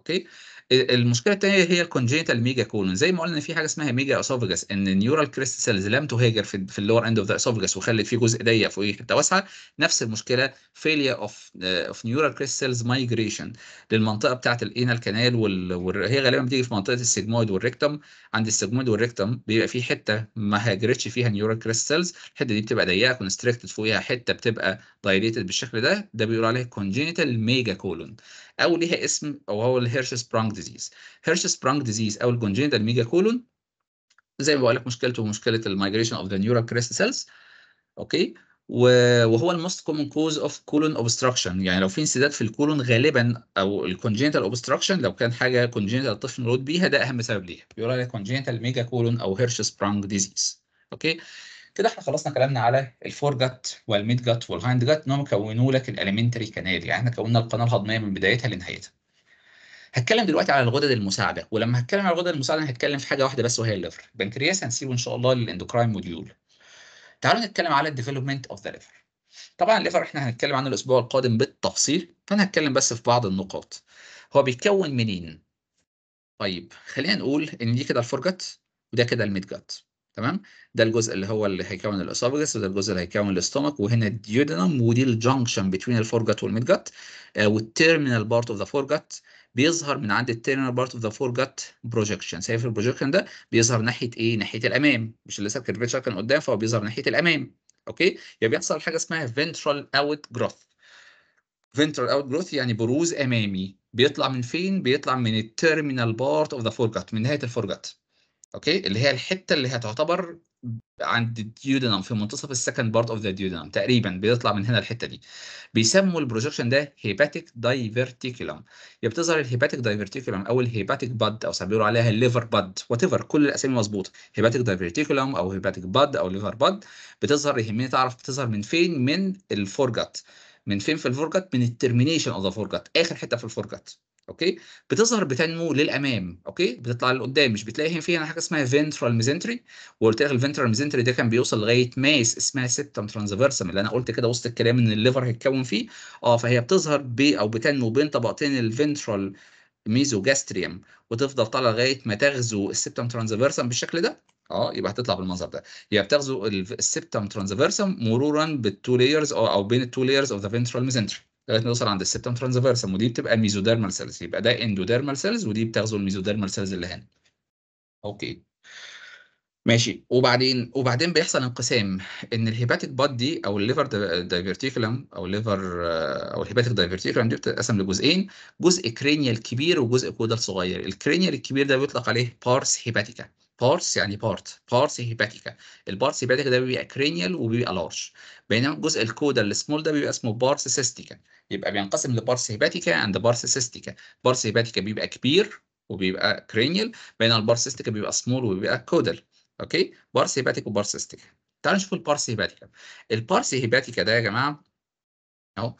S1: Okay المشكله الثانيه هي الكونجنتال ميجا كولون زي ما قلنا ان في حاجه اسمها ميجا اسوفجس ان النيورال كريستالز لم تهاجر في, في اللور اند اوف ذا اسوفجس وخلت فيه جزء ضيق فوقيه حته واسعه نفس المشكله فيليا اوف اوف نيورال كريستالز مايجريشن للمنطقه بتاعه الانال كانال وهي وال... هي غالبا بتيجي في منطقه السيجمويد والريكتم عند السيجمويد والريكتم بيبقى في حته ما هاجرتش فيها نيورال كريستالز الحته دي بتبقى ضيقه كونستريكتد فوقيها حته بتبقى دايليتد بالشكل ده ده بيقولوا عليه كونجنتال ميجا كولون او ليها اسم او هو الهيرش سبرانج ديزيز هيرش سبرانج ديزيز او الكونجنتال ميجا كولون زي ما بقول لك مشكلته مشكله المايجريشن اوف ذا نيورال كريست سيلز اوكي وهو الموست كومن كوز اوف كولون اوبستراكشن يعني لو في انسداد في الكولون غالبا او الكونجنتال اوبستراكشن لو كان حاجه كونجنتال الطفل مولود بيها ده اهم سبب ليها بيقول لك كونجنتال ميجا كولون او هيرش سبرانج ديزيز اوكي كده احنا خلصنا كلامنا على الفور جت والميد جت والهايند جت ان هم كونوا لك الاليمنتري كانال يعني احنا كوننا القناه الهضميه من بدايتها لنهايتها هتكلم دلوقتي على الغدد المساعده ولما هتكلم على الغدد المساعده هتكلم في حاجه واحده بس وهي الليفر البنكرياس هنسيبه ان شاء الله للاندوكراين موديول تعالوا نتكلم على الديفلوبمنت اوف ذا ليفر طبعا الليفر احنا هنتكلم عنه الاسبوع القادم بالتفصيل فانا هتكلم بس في بعض النقاط هو بيتكون منين طيب خلينا نقول ان دي كده الفرجت وده كده الميد جات تمام ده الجزء اللي هو اللي هيكون الاسوفجس وده الجزء اللي هيكون الاستومك وهنا الديودنم ودي الجنكشن بين الفورجت والميد جات والتيرمينال بارت اوف ذا فورجت بيظهر من عند التيرنال بارت اوف ذا فور جت بروجكشن شايف البروجكشن ده بيظهر ناحيه ايه ناحيه الامام مش اللي لسه الكيرفيتشر كان قدام فهو بيظهر ناحيه الامام اوكي يبقى يعني بيحصل حاجه اسمها ventral اوت جروث ventral اوت جروث يعني بروز امامي بيطلع من فين بيطلع من الترمينال بارت اوف ذا فور جت من نهايه الفور جت اوكي اللي هي الحته اللي هتعتبر عند الديودنم في منتصف السكند بارت اوف ذا ديودنم تقريبا بيطلع من هنا الحته دي بيسموا البروجكشن ده هيباتيك دايفرتيكولم يا بتظهر الهيباتيك دايفرتيكولم او الهيباتيك باد او بيقولوا عليها الليفر باد وات ايفر كل الاسامي مظبوطه هيباتيك دايفرتيكولم او هيباتيك باد او ليفر باد بتظهر يهمني تعرف بتظهر من فين من الفورجات من فين في الفورجات من الترمينيشن اوف ذا فورجات اخر حته في الفورجات اوكي بتظهر بتنمو للامام اوكي بتطلع لقدام مش بتلاقي هنا فيها حاجه اسمها فينترال ميزنتري وقلت لك الفنترال ميزنتري ده كان بيوصل لغايه ماس اسمها سيبتم ترانزفيرسم اللي انا قلت كده وسط الكلام ان الليفر هيتكون فيه اه فهي بتظهر ب او بتنمو بين طبقتين الفنترال ميزوجاستريوم وتفضل طالعه لغايه ما تغزو السيبتم ترانزفيرسم بالشكل ده اه يبقى هتطلع بالمنظر ده هي بتغزو السيبتم ترانزفيرسم مرورا بالتو لايرز او بين التو لايرز اوف ذا فنترال ميزنتري لغايه ما نوصل عند السبتم ترانزفيرسم ودي بتبقى ميزوديرمال سيلز يبقى ده اندوديرمال سيلز ودي بتغزو الميزوديرمال سيلز اللي هنا اوكي ماشي وبعدين وبعدين بيحصل انقسام ان الهيباتيك باد دي او الليفر دايفرتيكولم او الليفر آه، او الهيباتيك دايفرتيكولم دي بتتقسم لجزئين جزء كرينيال كبير وجزء كودال صغير الكرينيال الكبير ده بيطلق عليه بارس هيباتيكا بارس يعني بارت بارس هيباتيكا البارس هيباتيكا ده بيبقى كرينيال وبيبقى لارج بينما الجزء الكودا السمول ده بيبقى اسمه بارس سيستيكا يبقى بينقسم لبارس هيباتيكا اند بارس سيستيكا بارس هيباتيكا بيبقى كبير وبيبقى كرينيال بينما البارس سيستيكا بيبقى سمول وبيبقى كودال اوكي بارس هيباتيك وبارس سيستيكا تعالوا نشوف البارس هيباتيكا البارس هيباتيكا ده يا جماعه اهو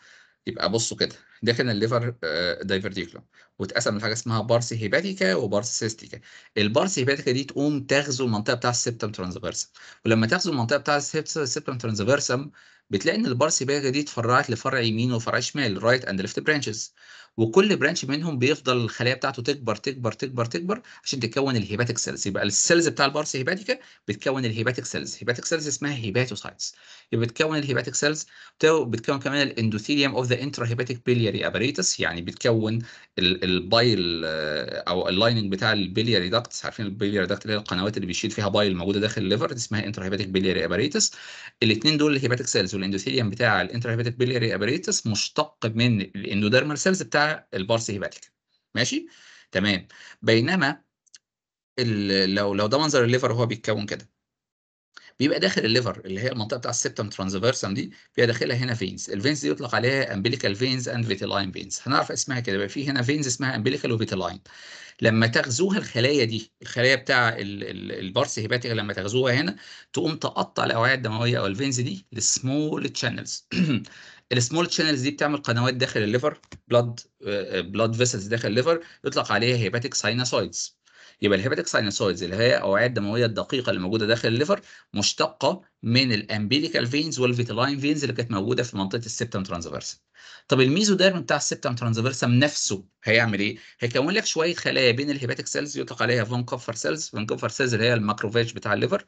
S1: يبقى بصوا كده ده كان الليفر آه، دايفرتيكولا واتقسم لحاجه اسمها بارس هيباتيكا وبارس سيستيكا البارس هيباتيكا دي تقوم تغزو المنطقه بتاع السبتم ترانسفيرسم ولما تغزو المنطقه بتاع السبتم ترانسفيرسم بتلاقي ان البارسيباجا دي اتفرعت لفرع يمين وفرع شمال رايت اند ليفت برانشز وكل برانش منهم بيفضل الخلايا بتاعته تكبر تكبر تكبر تكبر عشان تكون الهيباتيك سيلز يبقى السيلز بتاع البارس هيباتيكا بتكون الهيباتيك سيلز هيباتيك سيلز اسمها هيباتوسايتس يبقى بتكون الهيباتيك سيلز بتكون كمان الاندوثيليوم اوف ذا انترا هيباتيك بيلياري اباريتس يعني بتكون البايل آه، او اللايننج بتاع البيلياري داكت عارفين البيلياري داكت اللي هي القنوات اللي بيشيل فيها بايل موجوده داخل الليفر اسمها انترا هيباتيك بيلياري اباريتس الاثنين دول الهيباتيك سيلز الاندوثيليوم بتاع الانترهيباتيك بيلياري ابريتس مشتق من الاندوديرمال سيلز بتاع البارس هيباتيك ماشي تمام بينما لو لو ده منظر الليفر وهو بيتكون كده بيبقى داخل الليفر اللي هي المنطقه بتاع السبتم ترانزفيرسال دي بيبقى داخلها هنا فينز الفينز دي يطلق عليها امبليكال فينز اند فيتيلاين فينز هنعرف اسمها كده يبقى في هنا فينز اسمها امبليكال وفيتيلاين لما تغزوها الخلايا دي الخلايا بتاع البارس هيباتيك لما تغزوها هنا تقوم تقطع الاوعيه الدمويه او الفينز دي لسمول تشانلز السمول تشانلز دي بتعمل قنوات داخل الليفر بلاد بلاد فيسلز داخل الليفر يطلق عليها هيباتيك ساينوسايدز يبقى الهيباتيك ساينوسويدز اللي هي اوعيه الدمويه الدقيقه اللي موجوده داخل الليفر مشتقه من الامبيليكال فينز والفيتالاين فينز اللي كانت موجوده في منطقه السبتم ترانزفيرس طب الميزوديرم بتاع السبتم ترانزفيرس نفسه هيعمل ايه؟ هيكون لك شويه خلايا بين الهيباتيك سيلز يطلق عليها فون كوفر سيلز، فون كوفر سيلز اللي هي الماكروفاج بتاع الليفر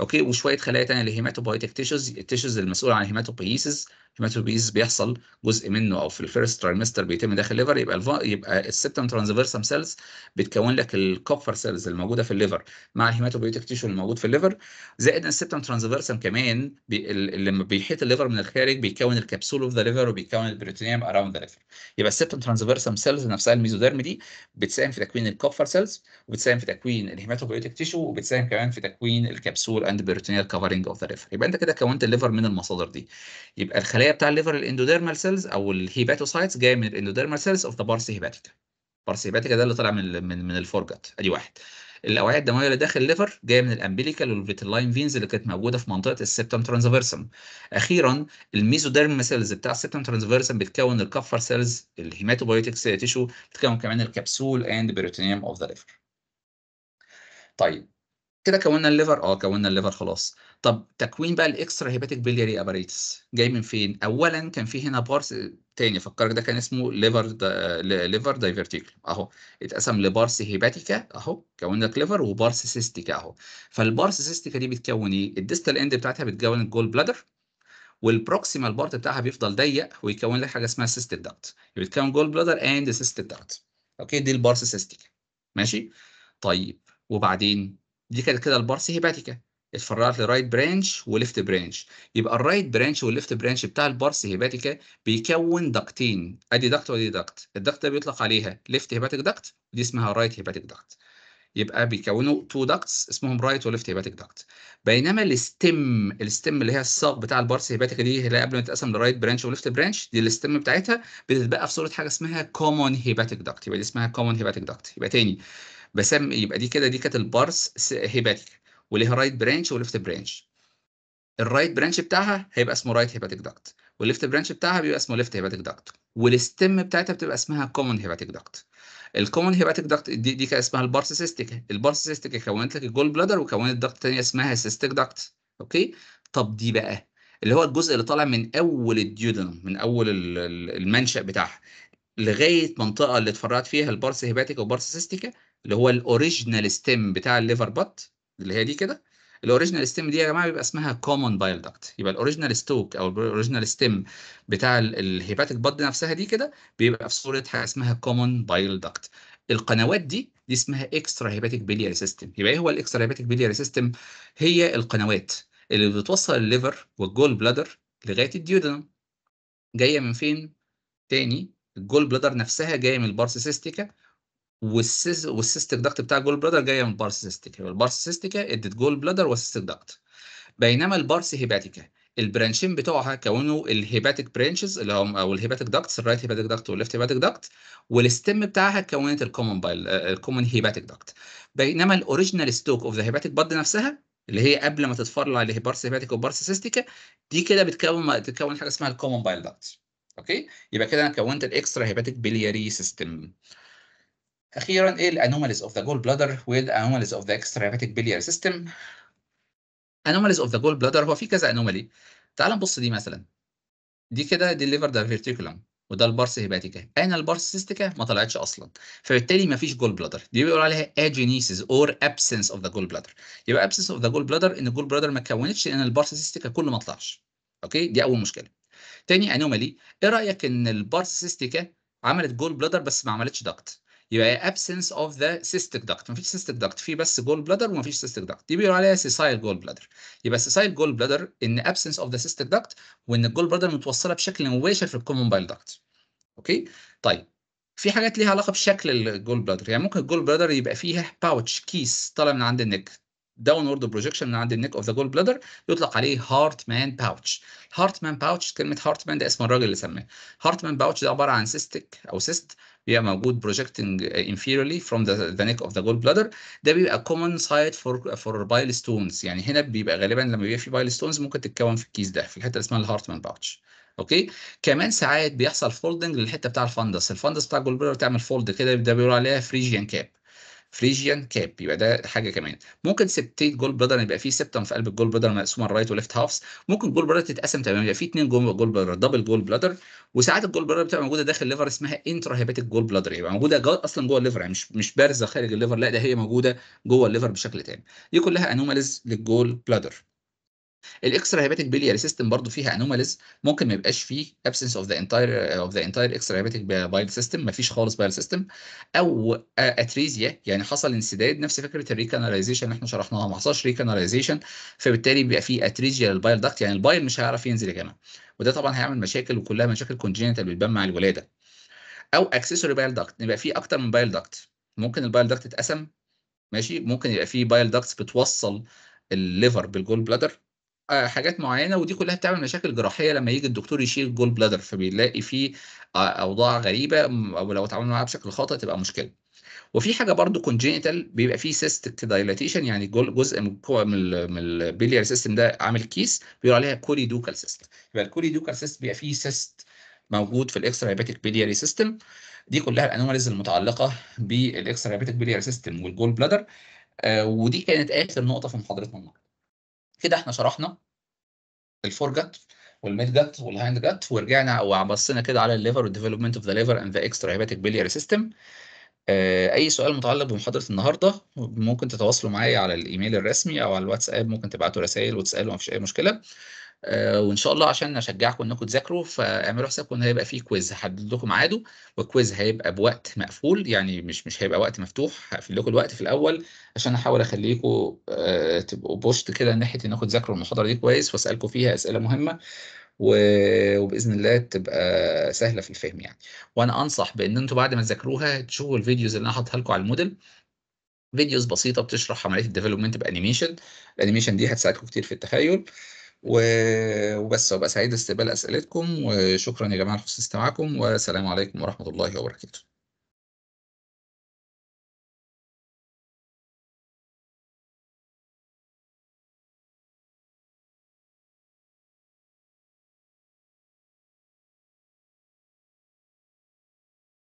S1: اوكي وشويه خلايا ثانيه اللي للهيماتوبايتيك تيشوز، التيشوز المسؤوله عن الهيماتوبيسز، الهيماتوبيسز بيحصل جزء منه او في الفيرست ترايمستر بيتم داخل الليفر يبقى الفا... يبقى السبتم ترانزفيرس سيلز بتكون لك الكوفر سيلز الموجوده في الليفر مع الهيماتوبيوتيك تيشو الموجود في الليفر زائد السبتم ترانزفيرس الجسم كمان بي... لما بيحيط الليفر من الخارج بيكون الكبسول اوف ذا ليفر وبيكون البروتينيوم اراوند ذا ليفر يبقى السيبتوم ترانزفيرسال سيلز نفسها الميزوديرم دي بتساهم في تكوين الكوفر سيلز وبتساهم في تكوين الهيماتوبيوتيك تيشو وبتساهم كمان في تكوين الكبسول اند بروتينيال كفرنج اوف ذا ليفر يبقى انت كده كونت الليفر من المصادر دي يبقى الخلايا بتاع الليفر الاندوديرمال سيلز او الهيباتوسايتس جايه من الاندوديرمال سيلز اوف ذا بارس هيباتيكا بارس هيباتيكا ده اللي طالع من, من الفورجت ادي واحد الاوعيه الدمويه اللي داخل الليفر جايه من الامبليكال والفيتلاين فينز اللي كانت موجوده في منطقه السبتم ترانزفيرسم اخيرا الميزوديرم سيلز بتاع السبتم ترانزفيرسم بتكون الكفر سيلز الهيماتوبايوتيك تيشو بتكون كمان الكبسول اند بيروتينيوم اوف ذا ليفر طيب كده كونا الليفر اه كونا الليفر خلاص طب تكوين بقى الاكسترا هيباتيك بلياري اباريتس جاي من فين اولا كان في هنا بارس تاني فكرك ده كان اسمه ليفر دا ليفر دايفرتيكل اهو اتقسم لبارس هيباتيكا اهو كون لك ليفر وبارس سيستيكا اهو فالبارس سيستيكا دي بتكون ايه الديستال اند بتاعتها بتكون الجول بلادر والبروكسيمال بارت بتاعها بيفضل ضيق ويكون لك حاجه اسمها سيست داكت بتكون جول بلادر اند سيست داكت اوكي دي البارس سيستيكا ماشي طيب وبعدين دي كانت كده البارس هيباتيكا اتفرعت لرايت برانش وليفت برانش يبقى الرايت برانش والليفت برانش بتاع البارس هيباتيكا بيكون دكتين ادي دكت وادي دكت الدكت ده بيطلق عليها ليفت هيباتيك دكت ودي اسمها رايت هيباتيك دكت يبقى بيكونوا تو داكتس اسمهم رايت وليفت هيباتيك داكت بينما الستم الستم اللي هي الساق بتاع البارس هيباتيك دي اللي قبل ما تتقسم لرايت برانش وليفت برانش دي الستم بتاعتها بتتبقى في صوره حاجه اسمها كومون هيباتيك داكت يبقى دي اسمها كومون هيباتيك داكت يبقى تاني بسمي يبقى دي كده دي كانت البارس هيباتيك وليها رايت برانش وليفت برانش الرايت برانش بتاعها هيبقى اسمه رايت هيباتيك داكت والليفت برانش بتاعها بيبقى اسمه ليفت هيباتيك داكت والستم بتاعتها بتبقى اسمها كومن هيباتيك داكت الكومن هيباتيك داكت دي دي كان اسمها البارس البارس سيستيكا كونت لك الجول بلادر وكونت داكت ثانيه اسمها سيستيك داكت اوكي طب دي بقى اللي هو الجزء اللي طالع من اول الديودنوم من اول المنشا بتاعها لغايه منطقه اللي اتفرعت فيها البارس هيباتيك وبارس سيستيكا اللي هو الاوريجينال ستيم بتاع الليفر بات اللي هي دي كده الاوريجينال ستيم دي يا جماعه بيبقى اسمها كومون بايل داكت يبقى الاوريجينال ستوك او الاوريجينال ستيم بتاع الهيباتيك باد نفسها دي كده بيبقى في صوره حاجه اسمها كومون بايل داكت القنوات دي دي اسمها اكسترا هيباتيك بيلياري سيستم يبقى ايه هو الاكسترا هيباتيك بيلياري سيستم هي القنوات اللي بتوصل الليفر والجول بلادر لغايه الديودن جايه من فين تاني الجول بلادر نفسها جايه من سيستيكا والسيس دكت داكت بتاع الجول بلادر جايه من البارس البارسيستيكا ادت جول بلادر والسيستك داكت بينما البارس هيباتيكا البرانشين بتوعها كونوا الهيباتيك برانشز اللي هم او الهيباتيك داكتس الرايت هيباتيك داكت والليفت هيباتيك داكت والستم بتاعها كونت الكومن بايل الكومن هيباتيك داكت بينما الاوريجينال ستوك اوف ذا هيباتيك باد نفسها اللي هي قبل ما تتفرع لبارس هيباتيك وبارس سيستيكا دي كده بتكون بتكون حاجه اسمها الكومن بايل داكت اوكي يبقى كده انا كونت الاكسترا هيباتيك بلياري سيستم أخيرا إيه الأنوماليز اوف of the gallbladder والأنوماليز اوف ذا extravatic بيليار سيستم أنوماليز اوف ذا جول بلادر هو في كذا أنومالي تعال نبص دي مثلا دي كده دي الليفر فيرتيكولم وده البارس هيباتيكا اين البارس سيستيكا ما طلعتش اصلا فبالتالي ما فيش جول بلادر دي بيقول عليها اجينيسيس اور ابسنس اوف ذا جول بلادر يبقى ابسنس اوف ذا جول بلادر ان الجول بلادر ما اتكونتش ان البارس سيستيكا كله ما طلعش اوكي دي اول مشكله تاني انومالي ايه رايك ان البارس سيستيكا عملت جول بلادر بس ما عملتش داكت يبقى إيه؟ absence of the cystic duct مفيش cystic duct في بس جول بلادر ومفيش cystic duct دي بيقولوا عليها سيسايل جول بلادر يبقى سيسايل جول بلادر ان absence of the cystic duct وان الجول بلادر متوصله بشكل مباشر في common بايل duct اوكي طيب في حاجات ليها علاقه بشكل الجول بلادر يعني ممكن الجول بلادر يبقى فيها باوتش كيس طالع من عند النك داونورد بروجكشن من عند النيك اوف ذا جول بلادر يطلق عليه هارت مان باوتش هارت مان باوتش كلمه هارت مان ده اسم الراجل اللي سماه هارت مان باوتش ده عباره عن سيستك او سيست بيبقى موجود projecting inferiorly from the, the neck of the gallbladder ده بيبقى common site for for bile stones يعني هنا بيبقى غالبا لما بيبقى في bile stones ممكن تتكون في الكيس ده في الحته اللي اسمها الهارتمان باوتش اوكي كمان ساعات بيحصل فولدنج للحته بتاع الفندس الفندس بتاع بلادر بتعمل فولد كده ده بيقولوا عليها فريجيان كاب فريجيان كاب يبقى ده حاجه كمان ممكن سبتيت جول بلادر يبقى فيه سبتم في قلب الجول بلادر مقسومه رايت وليفت هافس ممكن جول بلادر تتقسم تماما يبقى فيه اثنين جول جول دبل جول بلادر وساعات الجول بلادر بتبقى موجوده داخل الليفر اسمها انترا هيباتيك جول بلادر يبقى موجوده جو اصلا جوه الليفر يعني مش مش بارزه خارج الليفر لا ده هي موجوده جوه الليفر بشكل تام دي كلها انوماليز للجول بلادر الاكسترا هيباتيك بيلياري سيستم برضو فيها انوماليز ممكن ما يبقاش فيه ابسنس اوف ذا انتاير اوف ذا انتاير اكسترا هيباتيك بايل سيستم ما فيش خالص بايل سيستم او اتريزيا uh, يعني حصل انسداد نفس فكره الريكاناليزيشن اللي احنا شرحناها ما حصلش ريكاناليزيشن فبالتالي بيبقى فيه اتريزيا للبايل داكت يعني البايل مش هيعرف ينزل يا جماعه وده طبعا هيعمل مشاكل وكلها مشاكل كونجينيتال بتبان مع الولاده او اكسسوري بايل داكت يبقى فيه اكتر من بايل داكت ممكن البايل داكت اتقسم ماشي ممكن يبقى فيه بايل داكتس بتوصل الليفر بالجول بلادر آه، حاجات معينه ودي كلها بتعمل مشاكل جراحيه لما يجي الدكتور يشيل جول بلادر فبيلاقي فيه آه، اوضاع غريبه او لو اتعاملنا معاها بشكل خاطئ تبقى مشكله وفي حاجه برضو كونجينيتال بيبقى فيه سيست دايلاتيشن يعني جزء من من البيليار سيستم ده عامل كيس بيقول عليها كوري دوكال سيست يبقى الكولي دوكال سيست بيبقى فيه سيست موجود في الاكسترا هيباتيك بيليار سيستم دي كلها الانوماليز المتعلقه بالاكسترا هيباتيك بيليار سيستم والجول بلادر ودي كانت اخر نقطه في محاضرتنا النهارده كده احنا شرحنا الفور جت والميد جت والهاند جت ورجعنا وبصينا كده على الليفر والديفلوبمنت اوف ذا ليفر اند ذا اكسترا هيباتيك بيلياري سيستم اي سؤال متعلق بمحاضره النهارده ممكن تتواصلوا معايا على الايميل الرسمي او على الواتساب ممكن تبعتوا رسائل وتسالوا مفيش اي مشكله آه، وان شاء الله عشان اشجعكم انكم تذاكروا فاعملوا حسابكم ان هيبقى فيه كويز هحدد لكم ميعاده والكويز هيبقى بوقت مقفول يعني مش مش هيبقى وقت مفتوح هقفل لكم الوقت في الاول عشان احاول اخليكم آه، تبقوا بوشت كده ناحيه انكم تذاكروا المحاضره دي كويس واسالكم فيها اسئله مهمه وباذن الله تبقى سهله في الفهم يعني وانا انصح بان انتم بعد ما تذاكروها تشوفوا الفيديوز اللي انا حاطها لكم على الموديل فيديوز بسيطه بتشرح عمليه الديفلوبمنت بانيميشن الانيميشن دي هتساعدكم كتير في التخيل وبس وابقى سعيد استقبال اسئلتكم وشكرا يا جماعه لحسن استماعكم والسلام عليكم ورحمه الله وبركاته